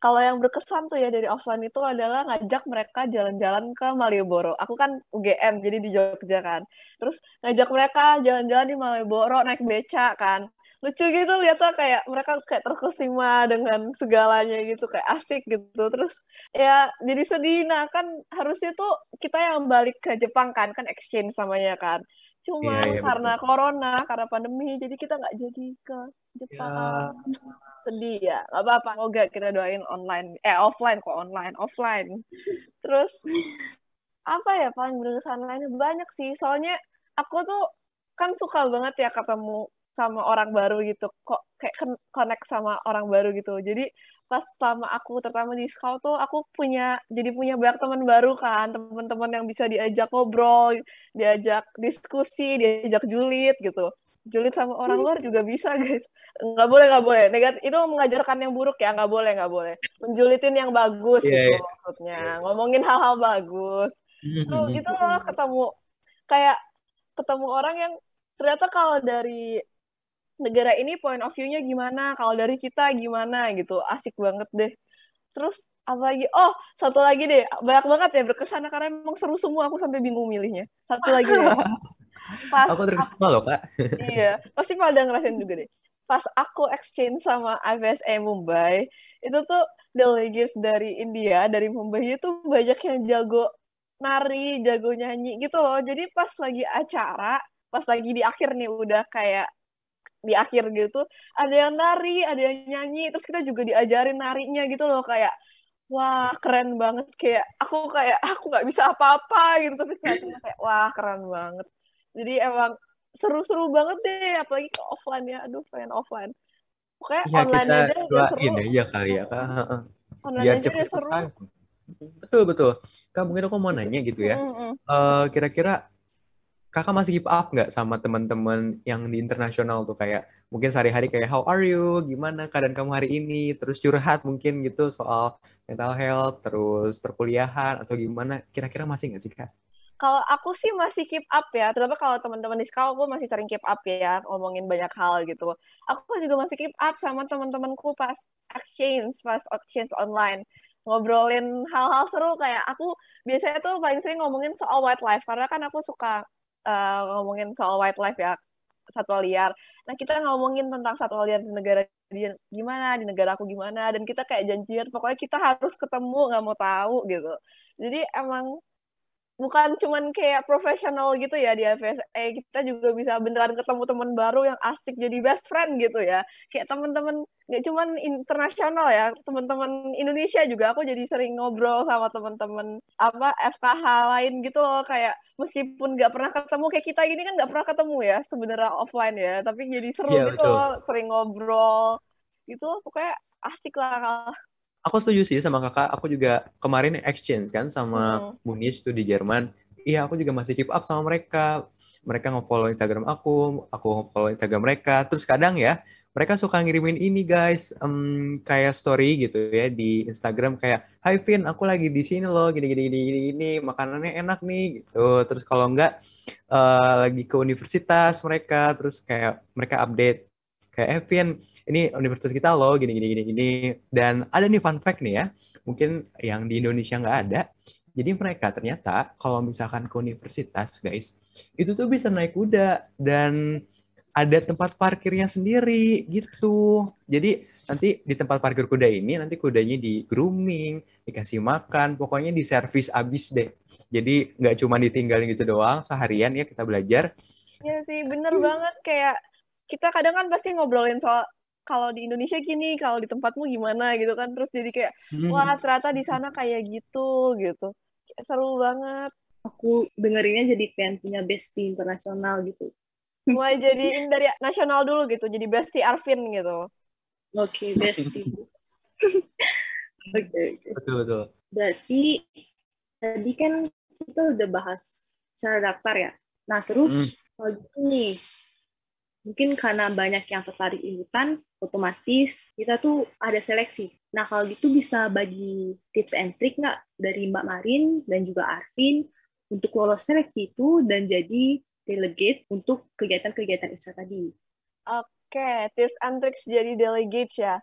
Kalau yang berkesan tuh ya dari offline itu adalah ngajak mereka jalan-jalan ke Malioboro. Aku kan UGM, jadi di Jogja kan. Terus ngajak mereka jalan-jalan di Malioboro naik beca kan. Lucu gitu tuh kayak mereka kayak terkesima dengan segalanya gitu, kayak asik gitu. Terus ya jadi sedih. Nah kan harusnya tuh kita yang balik ke Jepang kan, kan exchange namanya kan Cuma yeah, yeah, karena betul. corona, karena pandemi, jadi kita nggak jadi ke iya. Jepang. Yeah. Sedih ya, nggak apa-apa. Semoga kita doain online, eh offline kok online, offline. Terus apa ya paling berkesan lainnya banyak sih. Soalnya aku tuh kan suka banget ya ketemu sama orang baru gitu. Kok kayak connect sama orang baru gitu. Jadi pas selama aku terutama di sekolah tuh aku punya jadi punya banyak teman baru kan teman-teman yang bisa diajak ngobrol diajak diskusi diajak julid gitu julid sama orang hmm. luar juga bisa guys nggak boleh nggak boleh negatif itu mengajarkan yang buruk ya nggak boleh nggak boleh menjulitin yang bagus yeah, gitu yeah. maksudnya ngomongin hal-hal bagus tuh gitu hmm. loh ketemu kayak ketemu orang yang ternyata kalau dari negara ini point of view-nya gimana, kalau dari kita gimana gitu. Asik banget deh. Terus apa lagi? Oh, satu lagi deh. Banyak banget ya berkesan karena emang seru semua aku sampai bingung milihnya. Satu lagi deh. Pas aku terus sama loh, Kak. iya, pasti pada ngerasain juga deh. Pas aku exchange sama IVSA e Mumbai, itu tuh delegates dari India, dari Mumbai itu banyak yang jago nari, jago nyanyi gitu loh. Jadi pas lagi acara, pas lagi di akhir nih udah kayak di akhir gitu ada yang nari ada yang nyanyi terus kita juga diajarin narinya gitu loh kayak wah keren banget kayak aku kayak aku nggak bisa apa-apa gitu tapi kayak wah keren banget jadi emang seru-seru banget deh apalagi ke offline ya aduh pengen offline oke ya, iya, online kita aja udah seru ya kali ya online ya, aja udah seru betul betul kak mungkin aku mau nanya gitu ya eh, kira-kira mm -hmm. uh, kira -kira kakak masih keep up nggak sama teman-teman yang di internasional tuh kayak mungkin sehari-hari kayak how are you gimana keadaan kamu hari ini terus curhat mungkin gitu soal mental health terus perkuliahan atau gimana kira-kira masih nggak sih kak? Kalau aku sih masih keep up ya, terutama kalau teman-teman di sekolah aku masih sering keep up ya, ngomongin banyak hal gitu. Aku juga masih keep up sama teman-temanku pas exchange, pas exchange online ngobrolin hal-hal seru kayak aku biasanya tuh paling sering ngomongin soal wildlife karena kan aku suka uh, ngomongin soal wildlife ya satwa liar. Nah kita ngomongin tentang satwa liar di negara di, gimana, di negara aku gimana, dan kita kayak janjian pokoknya kita harus ketemu nggak mau tahu gitu. Jadi emang bukan cuman kayak profesional gitu ya di FSA e, kita juga bisa beneran ketemu teman baru yang asik jadi best friend gitu ya kayak teman-teman nggak cuman internasional ya teman-teman Indonesia juga aku jadi sering ngobrol sama teman-teman apa FKH lain gitu loh kayak meskipun nggak pernah ketemu kayak kita gini kan nggak pernah ketemu ya sebenarnya offline ya tapi jadi seru yeah, gitu loh sering ngobrol gitu pokoknya asik lah aku setuju sih sama kakak. Aku juga kemarin exchange kan sama hmm. Munich tuh di Jerman. Iya, aku juga masih keep up sama mereka. Mereka nge-follow Instagram aku, aku nge-follow Instagram mereka. Terus kadang ya, mereka suka ngirimin ini guys, um, kayak story gitu ya di Instagram kayak, Hai Vin, aku lagi di sini loh, gini-gini, gini-gini, makanannya enak nih, gitu. Terus kalau enggak, uh, lagi ke universitas mereka, terus kayak mereka update, kayak, Eh Vin, ini universitas kita loh gini gini gini gini dan ada nih fun fact nih ya mungkin yang di Indonesia nggak ada jadi mereka ternyata kalau misalkan ke universitas guys itu tuh bisa naik kuda dan ada tempat parkirnya sendiri gitu. Jadi nanti di tempat parkir kuda ini nanti kudanya di grooming, dikasih makan, pokoknya di servis abis deh. Jadi nggak cuma ditinggalin gitu doang seharian ya kita belajar. Iya sih, bener banget kayak kita kadang kan pasti ngobrolin soal kalau di Indonesia gini kalau di tempatmu gimana gitu kan terus jadi kayak hmm. wah ternyata di sana kayak gitu gitu kayak seru banget aku dengerinnya jadi pengen punya bestie internasional gitu mulai jadi dari nasional dulu gitu jadi bestie Arvin gitu oke okay, bestie okay, betul betul berarti tadi kan kita udah bahas cara daftar ya nah terus hmm. soal gitu nih mungkin karena banyak yang tertarik ikutan otomatis kita tuh ada seleksi. Nah, kalau gitu bisa bagi tips and trick nggak dari Mbak Marin dan juga Arvin untuk lolos seleksi itu dan jadi delegate untuk kegiatan-kegiatan itu tadi? Oke, tips and tricks jadi delegate ya.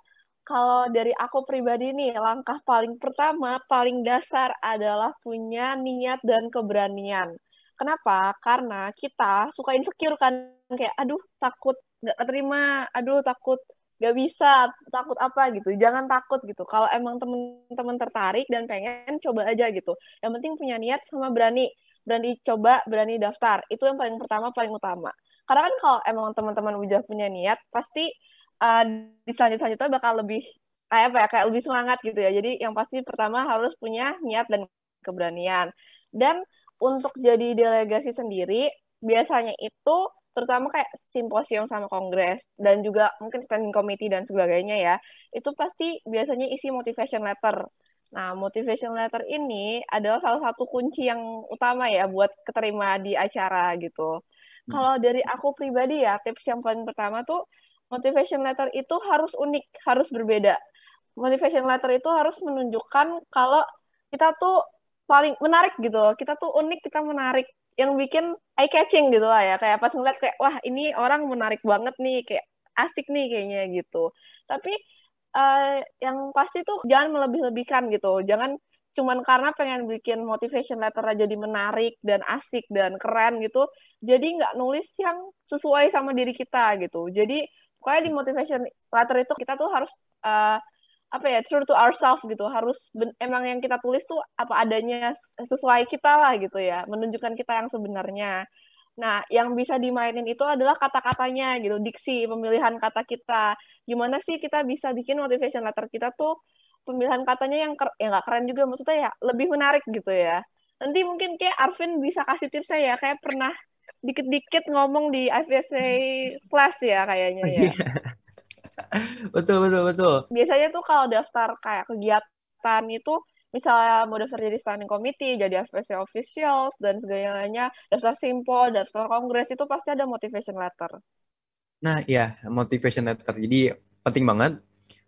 Kalau dari aku pribadi nih, langkah paling pertama, paling dasar adalah punya niat dan keberanian. Kenapa? Karena kita suka insecure kan, kayak aduh takut nggak terima, aduh takut gak bisa takut apa gitu jangan takut gitu kalau emang temen-temen tertarik dan pengen coba aja gitu yang penting punya niat sama berani berani coba berani daftar itu yang paling pertama paling utama karena kan kalau emang teman-teman udah punya niat pasti uh, di selanjut selanjutnya bakal lebih kayak eh, apa ya kayak lebih semangat gitu ya jadi yang pasti pertama harus punya niat dan keberanian dan untuk jadi delegasi sendiri biasanya itu terutama kayak simposium sama kongres dan juga mungkin standing committee dan sebagainya ya itu pasti biasanya isi motivation letter nah motivation letter ini adalah salah satu kunci yang utama ya buat keterima di acara gitu hmm. kalau dari aku pribadi ya tips yang paling pertama tuh motivation letter itu harus unik harus berbeda motivation letter itu harus menunjukkan kalau kita tuh paling menarik gitu kita tuh unik kita menarik yang bikin eye catching gitu lah ya kayak pas ngeliat kayak wah ini orang menarik banget nih kayak asik nih kayaknya gitu tapi uh, yang pasti tuh jangan melebih-lebihkan gitu jangan cuman karena pengen bikin motivation letter aja jadi menarik dan asik dan keren gitu jadi nggak nulis yang sesuai sama diri kita gitu jadi pokoknya di motivation letter itu kita tuh harus uh, apa ya true to ourselves gitu harus ben, emang yang kita tulis tuh apa adanya sesuai kita lah gitu ya menunjukkan kita yang sebenarnya nah yang bisa dimainin itu adalah kata-katanya gitu diksi pemilihan kata kita gimana sih kita bisa bikin motivation letter kita tuh pemilihan katanya yang ker ya nggak keren juga maksudnya ya lebih menarik gitu ya nanti mungkin kayak Arvin bisa kasih tips saya ya kayak pernah dikit-dikit ngomong di IVSA class ya kayaknya ya iya betul betul betul. Biasanya tuh kalau daftar kayak kegiatan itu misalnya mau daftar jadi standing committee, jadi official officials dan segalanya, daftar simpo daftar kongres itu pasti ada motivation letter. Nah, ya, motivation letter. Jadi penting banget.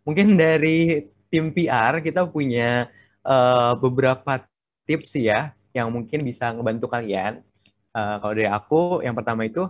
Mungkin dari tim PR kita punya uh, beberapa tips ya yang mungkin bisa ngebantu kalian. Uh, kalau dari aku, yang pertama itu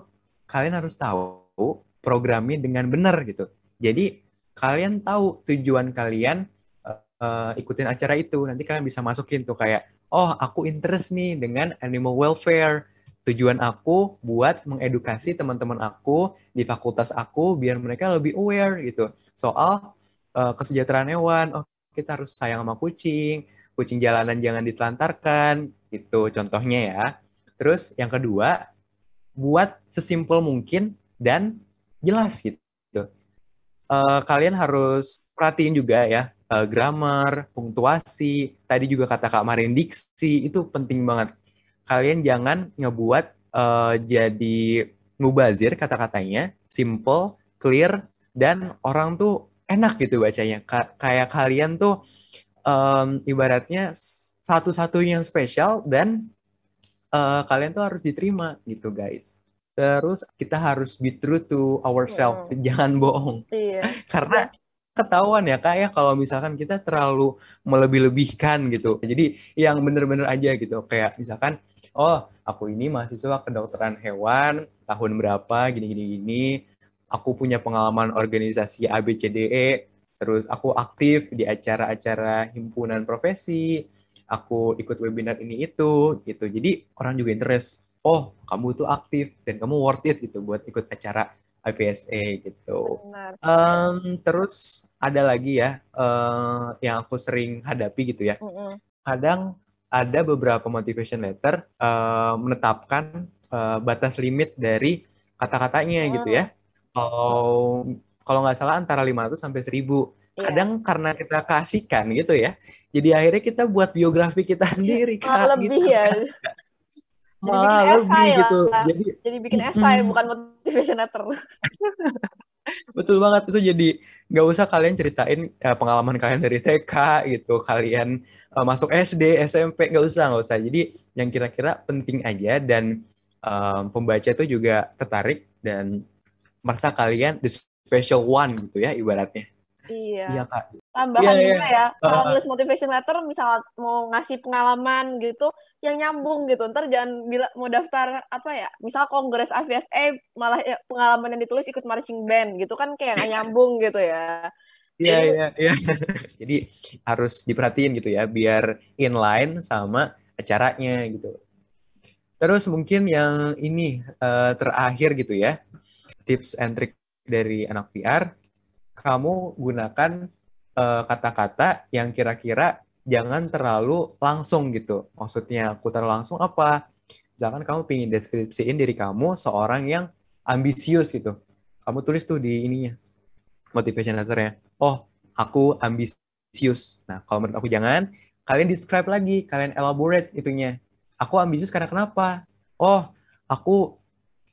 kalian harus tahu programnya dengan benar gitu jadi kalian tahu tujuan kalian uh, ikutin acara itu. Nanti kalian bisa masukin tuh kayak, oh aku interest nih dengan animal welfare. Tujuan aku buat mengedukasi teman-teman aku di fakultas aku biar mereka lebih aware gitu soal uh, kesejahteraan hewan. Oh kita harus sayang sama kucing, kucing jalanan jangan ditelantarkan itu contohnya ya. Terus yang kedua buat sesimpel mungkin dan jelas gitu uh, kalian harus perhatiin juga ya uh, grammar, punktuasi, tadi juga kata Kak Marin diksi itu penting banget. Kalian jangan ngebuat uh, jadi mubazir kata-katanya simple, clear dan orang tuh enak gitu bacanya. Ka kayak kalian tuh um, ibaratnya satu-satunya yang spesial dan uh, kalian tuh harus diterima gitu guys. Terus kita harus be true to ourselves, hmm. Iya. jangan bohong. Iya. Karena ketahuan ya kak ya kalau misalkan kita terlalu melebih-lebihkan gitu. Jadi yang bener-bener aja gitu. Kayak misalkan, oh aku ini mahasiswa kedokteran hewan, tahun berapa, gini-gini-gini. Aku punya pengalaman organisasi ABCDE, terus aku aktif di acara-acara himpunan profesi, aku ikut webinar ini itu gitu. Jadi orang juga interest oh kamu tuh aktif dan kamu worth it gitu buat ikut acara IPSA gitu. Um, terus ada lagi ya uh, yang aku sering hadapi gitu ya. Kadang ada beberapa motivation letter uh, menetapkan uh, batas limit dari kata-katanya gitu ya. Kalau kalau nggak salah antara 500 sampai 1000 iya. kadang karena kita kasihkan gitu ya jadi akhirnya kita buat biografi kita iya. sendiri kak, lebih gitu, ya kan? jadi bikin essay gitu. lah gitu. jadi, jadi bikin essay hmm. bukan motivation letter betul banget itu jadi nggak usah kalian ceritain ya, pengalaman kalian dari TK gitu kalian uh, masuk SD SMP nggak usah nggak usah jadi yang kira-kira penting aja dan um, pembaca itu juga tertarik dan merasa kalian the special one gitu ya ibaratnya Iya. Iya kak. Tambahan iya, iya. juga iya. ya, kalau uh, nulis motivation letter misal mau ngasih pengalaman gitu, yang nyambung gitu. Ntar jangan bila mau daftar apa ya, misal kongres AVSA malah ya, pengalaman yang ditulis ikut marching band gitu kan kayak nggak nyambung gitu ya. Iya iya iya. Jadi harus diperhatiin gitu ya, biar inline sama acaranya gitu. Terus mungkin yang ini uh, terakhir gitu ya, tips and trick dari anak PR kamu gunakan eh, kata-kata uh, yang kira-kira jangan terlalu langsung gitu. Maksudnya aku terlalu langsung apa? jangan kamu ingin deskripsiin diri kamu seorang yang ambisius gitu. Kamu tulis tuh di ininya, motivation letter ya. Oh, aku ambisius. Nah, kalau menurut aku jangan, kalian describe lagi, kalian elaborate itunya. Aku ambisius karena kenapa? Oh, aku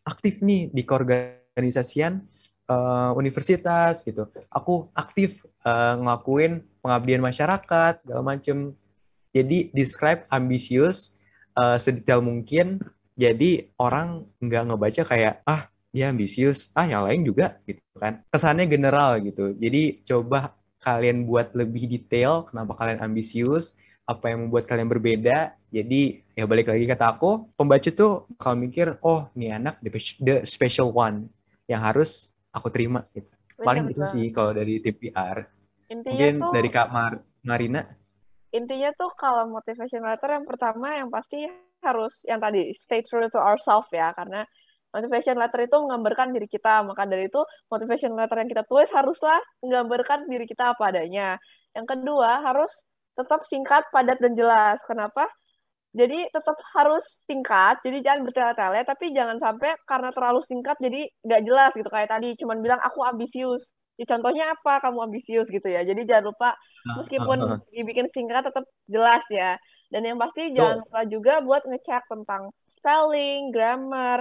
aktif nih di keorganisasian uh, universitas gitu aku aktif uh, ngelakuin pengabdian masyarakat segala macem jadi describe ambisius uh, sedetail mungkin jadi orang nggak ngebaca kayak ah dia ambisius ah yang lain juga gitu kan kesannya general gitu jadi coba kalian buat lebih detail kenapa kalian ambisius apa yang membuat kalian berbeda jadi ya balik lagi kata aku pembaca tuh kalau mikir oh ini anak the special one yang harus aku terima gitu. Bener, Paling itu sih kalau dari tim PR. Intinya Mungkin tuh, dari Kak Mar Marina. Intinya tuh kalau motivation letter yang pertama yang pasti harus yang tadi stay true to ourselves ya karena motivation letter itu menggambarkan diri kita maka dari itu motivation letter yang kita tulis haruslah menggambarkan diri kita apa adanya yang kedua harus tetap singkat padat dan jelas kenapa jadi tetap harus singkat, jadi jangan bertele-tele, tapi jangan sampai karena terlalu singkat jadi nggak jelas gitu. Kayak tadi cuman bilang aku ambisius. Ya, contohnya apa kamu ambisius gitu ya. Jadi jangan lupa ah, meskipun ah, ah. dibikin singkat tetap jelas ya. Dan yang pasti jangan lupa juga buat ngecek tentang spelling, grammar,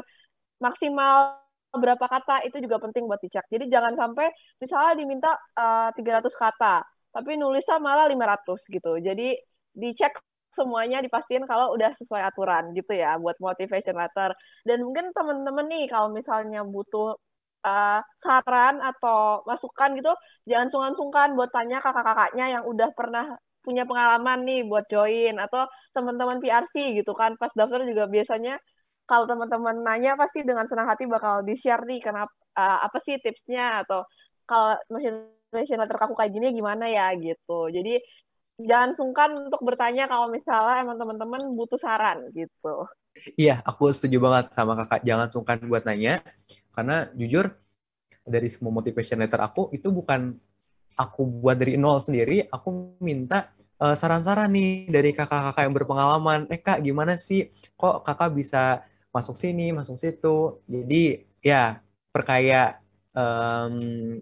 maksimal berapa kata itu juga penting buat dicek. Jadi jangan sampai misalnya diminta uh, eh, 300 kata, tapi nulisnya malah 500 gitu. Jadi dicek semuanya dipastikan kalau udah sesuai aturan gitu ya buat motivation letter. Dan mungkin teman-teman nih kalau misalnya butuh uh, saran atau masukan gitu, jangan sungkan-sungkan buat tanya kakak-kakaknya yang udah pernah punya pengalaman nih buat join atau teman-teman PRC gitu kan. Pas daftar juga biasanya kalau teman-teman nanya pasti dengan senang hati bakal di-share nih kenapa uh, eh, apa sih tipsnya atau kalau motivation letter kaku kayak gini gimana ya gitu. Jadi jangan sungkan untuk bertanya kalau misalnya emang teman-teman butuh saran gitu. Iya, aku setuju banget sama kakak. Jangan sungkan buat nanya, karena jujur dari semua motivation letter aku itu bukan aku buat dari nol sendiri. Aku minta eh, saran-saran uh, nih dari kakak-kakak yang berpengalaman. Eh kak, gimana sih kok kakak bisa masuk sini, masuk situ? Jadi ya perkaya um,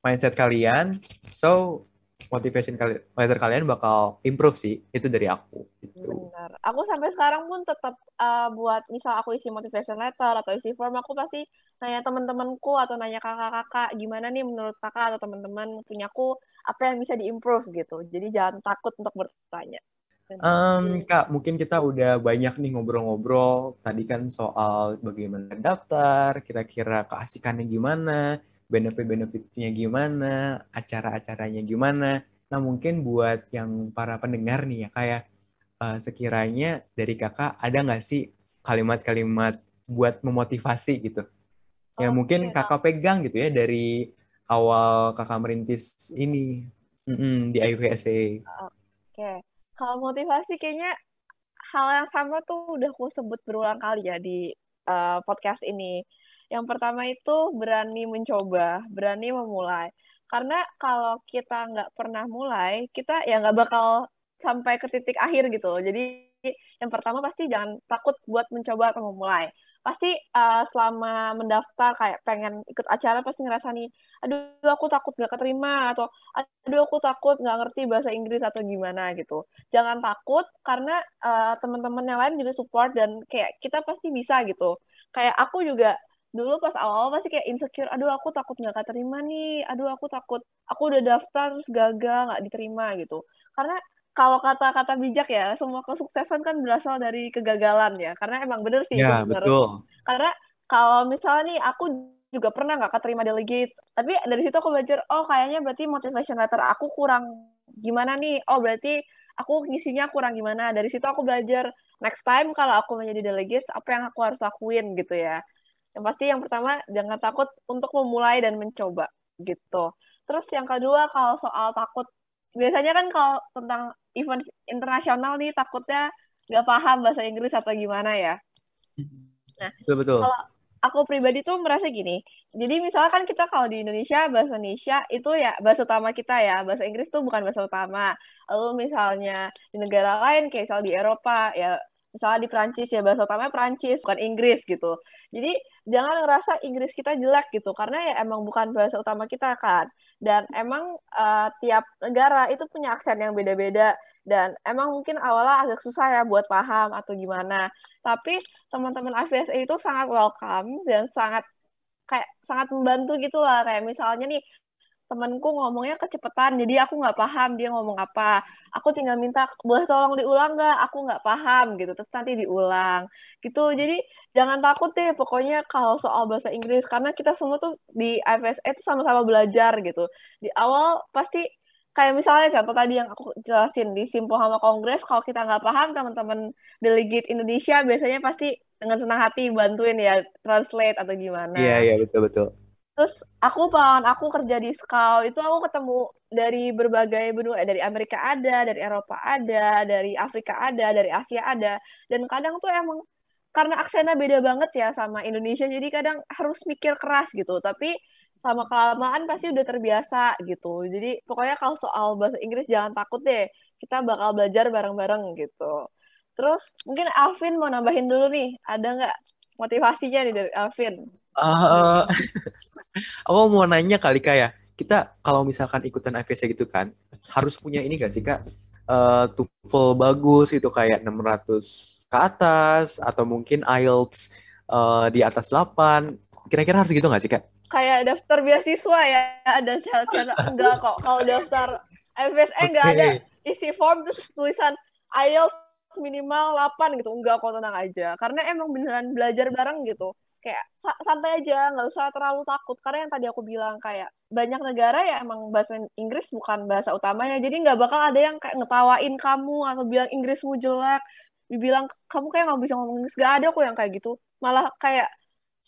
mindset kalian. So motivation kalian, letter kalian bakal improve sih itu dari aku gitu. benar aku sampai sekarang pun tetap uh, buat misal aku isi motivation letter atau isi form aku pasti nanya teman-temanku atau nanya kakak-kakak gimana nih menurut kakak atau teman-teman punya aku apa yang bisa diimprove gitu jadi jangan takut untuk bertanya Um, Kak, mungkin kita udah banyak nih ngobrol-ngobrol tadi kan soal bagaimana daftar, kira-kira keasikannya gimana, benefit-benefitnya gimana, acara-acaranya gimana. Nah mungkin buat yang para pendengar nih ya kayak uh, ya, eh, sekiranya dari kakak ada nggak sih kalimat-kalimat buat memotivasi gitu? Ya oh, mungkin kakak pegang gitu ya dari awal kakak merintis ini mm -mm, di IVSA. E. Oke, okay. kalau motivasi kayaknya hal yang sama tuh udah aku sebut berulang kali ya di uh, podcast ini. Yang pertama itu berani mencoba, berani memulai. Karena kalau kita nggak pernah mulai, kita ya nggak bakal sampai ke titik akhir gitu Jadi yang pertama pasti jangan takut buat mencoba atau memulai. Pasti uh, selama mendaftar kayak pengen ikut acara pasti ngerasa nih, aduh aku takut nggak keterima atau aduh aku takut nggak ngerti bahasa Inggris atau gimana gitu. Jangan takut karena uh, teman-teman yang lain juga support dan kayak kita pasti bisa gitu. Kayak aku juga dulu pas awal-awal pasti kayak insecure aduh aku takut nggak keterima nih aduh aku takut aku udah daftar terus gagal nggak diterima gitu karena kalau kata-kata bijak ya semua kesuksesan kan berasal dari kegagalan ya karena emang bener sih ya, bener. betul karena kalau misalnya nih aku juga pernah nggak keterima delegate tapi dari situ aku belajar oh kayaknya berarti motivation letter aku kurang gimana nih oh berarti aku ngisinya kurang gimana dari situ aku belajar next time kalau aku menjadi delegates apa yang aku harus lakuin gitu ya yang pasti yang pertama jangan takut untuk memulai dan mencoba gitu terus yang kedua kalau soal takut biasanya kan kalau tentang event internasional nih takutnya nggak paham bahasa Inggris atau gimana ya hmm. nah betul, betul. kalau aku pribadi tuh merasa gini. Jadi misalkan kita kalau di Indonesia bahasa Indonesia itu ya bahasa utama kita ya, bahasa Inggris tuh bukan bahasa utama. Lalu misalnya di negara lain kayak misalnya di Eropa ya misalnya di Prancis ya bahasa utamanya Prancis bukan Inggris gitu jadi jangan ngerasa Inggris kita jelek gitu karena ya emang bukan bahasa utama kita kan dan emang uh, tiap negara itu punya aksen yang beda-beda dan emang mungkin awalnya agak susah ya buat paham atau gimana tapi teman-teman AVSA e itu sangat welcome dan sangat kayak sangat membantu gitu lah kayak misalnya nih temanku ngomongnya kecepatan jadi aku nggak paham dia ngomong apa aku tinggal minta boleh tolong diulang nggak aku nggak paham gitu terus nanti diulang gitu jadi jangan takut deh pokoknya kalau soal bahasa Inggris karena kita semua tuh di FSA itu sama-sama belajar gitu di awal pasti kayak misalnya contoh tadi yang aku jelasin di simpul sama Kongres kalau kita nggak paham teman-teman delegate Indonesia biasanya pasti dengan senang hati bantuin ya translate atau gimana iya yeah, iya yeah, betul betul terus aku pengalaman aku kerja di Scout itu aku ketemu dari berbagai benua eh, dari Amerika ada dari Eropa ada dari Afrika ada dari Asia ada dan kadang tuh emang karena aksennya beda banget ya sama Indonesia jadi kadang harus mikir keras gitu tapi sama kelamaan pasti udah terbiasa gitu jadi pokoknya kalau soal bahasa Inggris jangan takut deh kita bakal belajar bareng-bareng gitu terus mungkin Alvin mau nambahin dulu nih ada nggak motivasinya nih dari Alvin. Uh, aku mau nanya kali kak ya, kita kalau misalkan ikutan IPC gitu kan, harus punya ini gak sih kak? Uh, TOEFL bagus itu kayak 600 ke atas atau mungkin IELTS uh, di atas 8. Kira-kira harus gitu gak sih kak? Kayak daftar beasiswa ya, ada syarat-syarat enggak kok. Kalau daftar FSE enggak okay. ada isi form terus tulisan IELTS minimal 8 gitu enggak kok tenang aja karena emang beneran belajar bareng gitu kayak santai aja nggak usah terlalu takut karena yang tadi aku bilang kayak banyak negara ya emang bahasa Inggris bukan bahasa utamanya jadi nggak bakal ada yang kayak ngetawain kamu atau bilang Inggrismu jelek dibilang kamu kayak nggak bisa ngomong Inggris gak ada kok yang kayak gitu malah kayak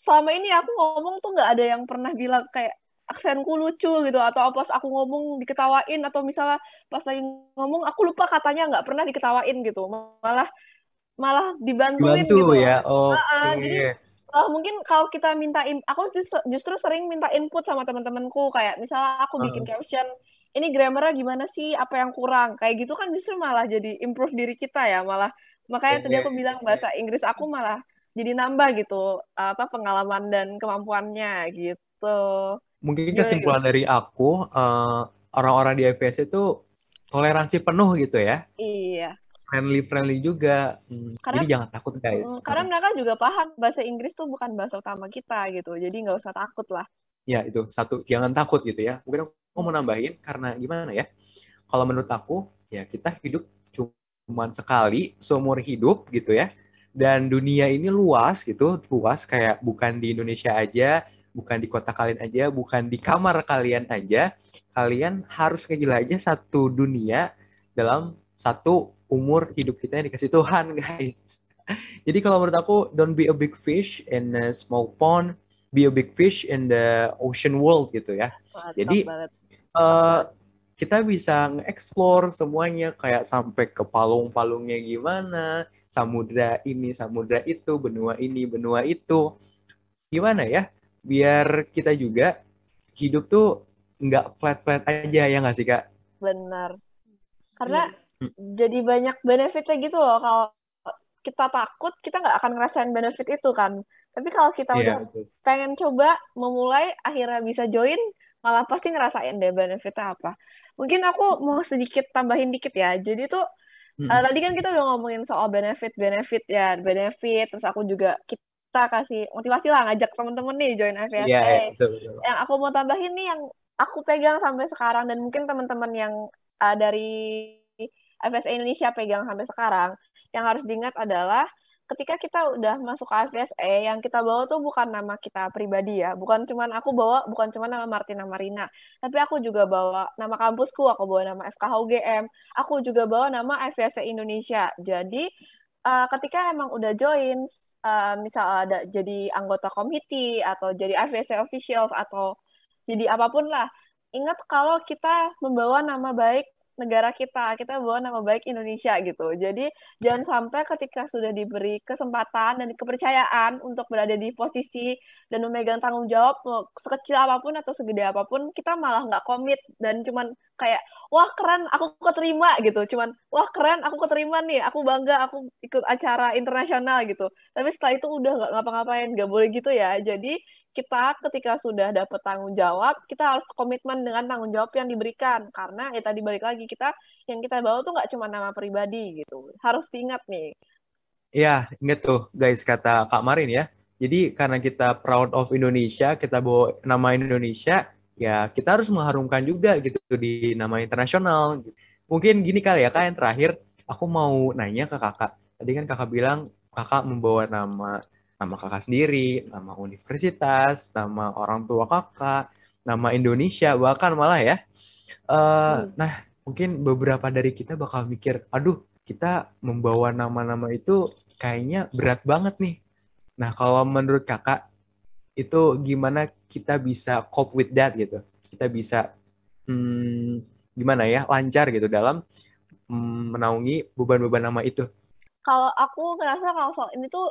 selama ini aku ngomong tuh nggak ada yang pernah bilang kayak aksenku lucu gitu atau pas aku ngomong diketawain atau misalnya pas lagi ngomong aku lupa katanya nggak pernah diketawain gitu malah malah dibantuin Bantu, gitu ya oh okay. jadi uh, mungkin kalau kita minta aku justru, justru sering minta input sama teman-temanku kayak misalnya aku bikin uh. caption ini grammarnya gimana sih apa yang kurang kayak gitu kan justru malah jadi improve diri kita ya malah makanya yeah, tadi aku iya, iya, bilang iya. bahasa Inggris aku malah jadi nambah gitu apa pengalaman dan kemampuannya gitu mungkin iya, kesimpulan iya. dari aku orang eh, orang-orang di FPS itu toleransi penuh gitu ya iya friendly friendly juga hmm, karena, jadi jangan takut guys karena mereka juga paham bahasa Inggris tuh bukan bahasa utama kita gitu jadi nggak usah takut lah ya itu satu jangan takut gitu ya mungkin aku mau nambahin karena gimana ya kalau menurut aku ya kita hidup cuma sekali seumur hidup gitu ya dan dunia ini luas gitu luas kayak bukan di Indonesia aja bukan di kota kalian aja, bukan di kamar kalian aja. Kalian harus ngejelajah satu dunia dalam satu umur hidup kita yang dikasih Tuhan, guys. Jadi kalau menurut aku, don't be a big fish in a small pond, be a big fish in the ocean world gitu ya. Jadi uh, kita bisa nge-explore semuanya kayak sampai ke palung-palungnya gimana, samudra ini, samudra itu, benua ini, benua itu. Gimana ya? biar kita juga hidup tuh nggak flat-flat aja ya nggak sih kak? Benar. Karena iya. hmm. jadi banyak benefitnya gitu loh kalau kita takut kita nggak akan ngerasain benefit itu kan. Tapi kalau kita yeah, udah pengen coba memulai akhirnya bisa join malah pasti ngerasain deh benefitnya apa. Mungkin aku mau sedikit tambahin dikit ya. Jadi tuh hmm. uh, tadi kan kita udah ngomongin soal benefit benefit ya benefit terus aku juga kita kita kasih motivasi lah ngajak temen-temen nih join FSA. Yeah, yeah, Yang aku mau tambahin nih yang aku pegang sampai sekarang dan mungkin teman-teman yang uh, dari FSA Indonesia pegang sampai sekarang, yang harus diingat adalah ketika kita udah masuk ke FSA yang kita bawa tuh bukan nama kita pribadi ya bukan cuman aku bawa bukan cuman nama Martina Marina tapi aku juga bawa nama kampusku aku bawa nama FKH UGM aku juga bawa nama FSA Indonesia jadi uh, ketika emang udah join uh, misal ada jadi anggota komite atau jadi RVC officials atau jadi apapun lah ingat kalau kita membawa nama baik negara kita, kita bawa nama baik Indonesia gitu. Jadi jangan sampai ketika sudah diberi kesempatan dan kepercayaan untuk berada di posisi dan memegang tanggung jawab sekecil apapun atau segede apapun, kita malah nggak komit dan cuman kayak wah keren aku keterima gitu, cuman wah keren aku keterima nih, aku bangga aku ikut acara internasional gitu. Tapi setelah itu udah nggak ngapa-ngapain, nggak boleh gitu ya. Jadi kita ketika sudah dapat tanggung jawab, kita harus komitmen dengan tanggung jawab yang diberikan. Karena ya tadi balik lagi kita yang kita bawa tuh nggak cuma nama pribadi gitu. Harus diingat nih. Iya, inget tuh guys kata Kak Marin ya. Jadi karena kita proud of Indonesia, kita bawa nama Indonesia, ya kita harus mengharumkan juga gitu di nama internasional. Mungkin gini kali ya Kak yang terakhir, aku mau nanya ke Kakak. Tadi kan Kakak bilang Kakak membawa nama nama kakak sendiri, nama universitas, nama orang tua kakak, nama Indonesia bahkan malah ya. Uh, hmm. Nah mungkin beberapa dari kita bakal mikir, aduh kita membawa nama-nama itu kayaknya berat banget nih. Nah kalau menurut kakak itu gimana kita bisa cope with that gitu? Kita bisa hmm, gimana ya lancar gitu dalam hmm, menaungi beban-beban nama itu? Kalau aku ngerasa kalau soal ini tuh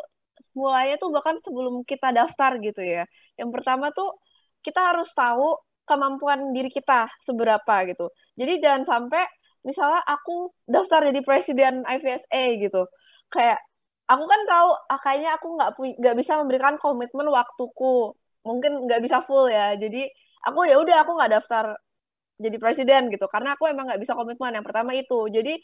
mulainya tuh bahkan sebelum kita daftar gitu ya. Yang pertama tuh kita harus tahu kemampuan diri kita seberapa gitu. Jadi jangan sampai misalnya aku daftar jadi presiden IVSA e gitu. Kayak aku kan tahu ah, aku nggak nggak bisa memberikan komitmen waktuku. Mungkin nggak bisa full ya. Jadi aku ya udah aku nggak daftar jadi presiden gitu karena aku emang nggak bisa komitmen yang pertama itu jadi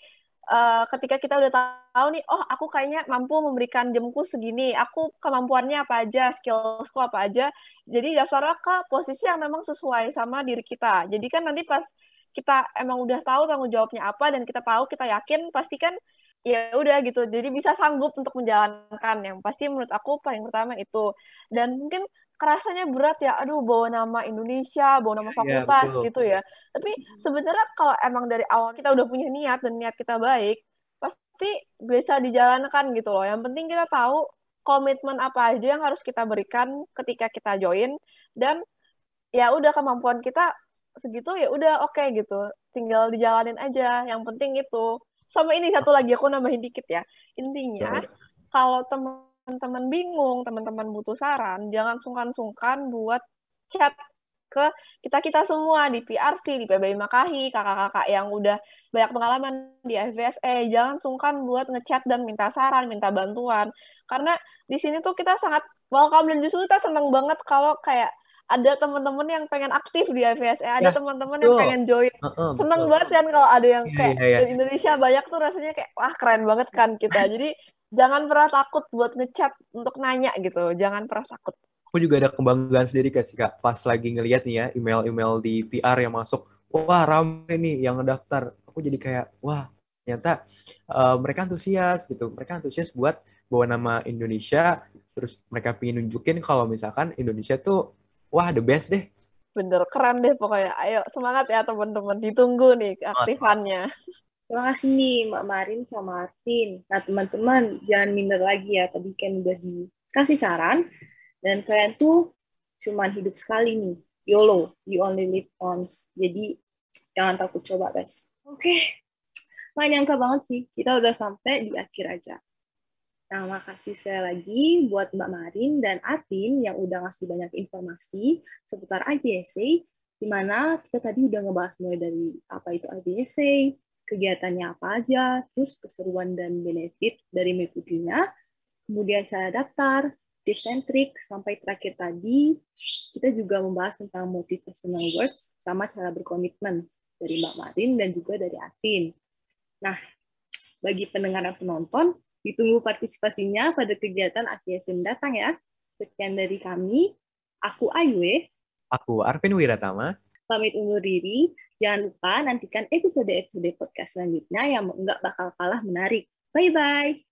uh, ketika kita udah tahu nih, oh aku kayaknya mampu memberikan jamku segini, aku kemampuannya apa aja, skillsku apa aja, jadi daftarlah ke posisi yang memang sesuai sama diri kita. Jadi kan nanti pas kita emang udah tahu tanggung jawabnya apa dan kita tahu kita yakin pasti kan ya udah gitu jadi bisa sanggup untuk menjalankan yang pasti menurut aku paling pertama itu dan mungkin kerasanya berat ya aduh bawa nama Indonesia bawa nama iya, fakultas ya, gitu ya tapi sebenarnya kalau emang dari awal kita udah punya niat dan niat kita baik pasti bisa dijalankan gitu loh yang penting kita tahu komitmen apa aja yang harus kita berikan ketika kita join dan ya udah kemampuan kita segitu ya udah oke okay, gitu tinggal dijalanin aja yang penting itu sama ini satu lagi aku nambahin dikit ya intinya kalau teman teman-teman bingung, teman-teman butuh saran, jangan sungkan-sungkan buat chat ke kita-kita semua di PRC, di PBI Makahi, kakak-kakak yang udah banyak pengalaman di FVSE. Jangan sungkan buat ngechat dan minta saran, minta bantuan. Karena di sini tuh kita sangat welcome dan justru kita seneng banget kalau kayak ada teman-teman yang pengen aktif di FVSE, ada ya, teman-teman yang pengen join. Uh, uh, Seneng betul. banget kan kalau ada yang iya, kayak ya, ya. di Indonesia banyak tuh rasanya kayak wah keren banget kan kita. Jadi jangan pernah takut buat ngechat untuk nanya gitu jangan pernah takut aku juga ada kebanggaan sendiri kak sih kak pas lagi ngelihat nih ya email-email di PR yang masuk wah ramai nih yang ngedaftar aku jadi kayak wah ternyata uh, mereka antusias gitu mereka antusias buat bawa nama Indonesia terus mereka pingin nunjukin kalau misalkan Indonesia tuh wah the best deh bener keren deh pokoknya ayo semangat ya teman-teman ditunggu nih aktifannya Terima kasih nih Mbak Marin sama Martin. Nah teman-teman jangan minder lagi ya. Tadi kan udah dikasih saran dan kalian tuh cuma hidup sekali nih. YOLO, you only live once. Jadi jangan takut coba guys. Oke, okay. nggak nyangka banget sih kita udah sampai di akhir aja. Nah makasih saya lagi buat Mbak Marin dan Atin yang udah ngasih banyak informasi seputar IDSA, di mana kita tadi udah ngebahas mulai dari apa itu IDSA, kegiatannya apa aja, terus keseruan dan benefit dari metodenya, kemudian cara daftar, tips and trick, sampai terakhir tadi kita juga membahas tentang motivational words sama cara berkomitmen dari Mbak Marin dan juga dari Atin. Nah, bagi pendengar dan penonton, ditunggu partisipasinya pada kegiatan AKS datang ya. Sekian dari kami. Aku Aywe. Aku Arvin Wiratama pamit undur diri. Jangan lupa nantikan episode-episode podcast selanjutnya yang nggak bakal kalah menarik. Bye-bye!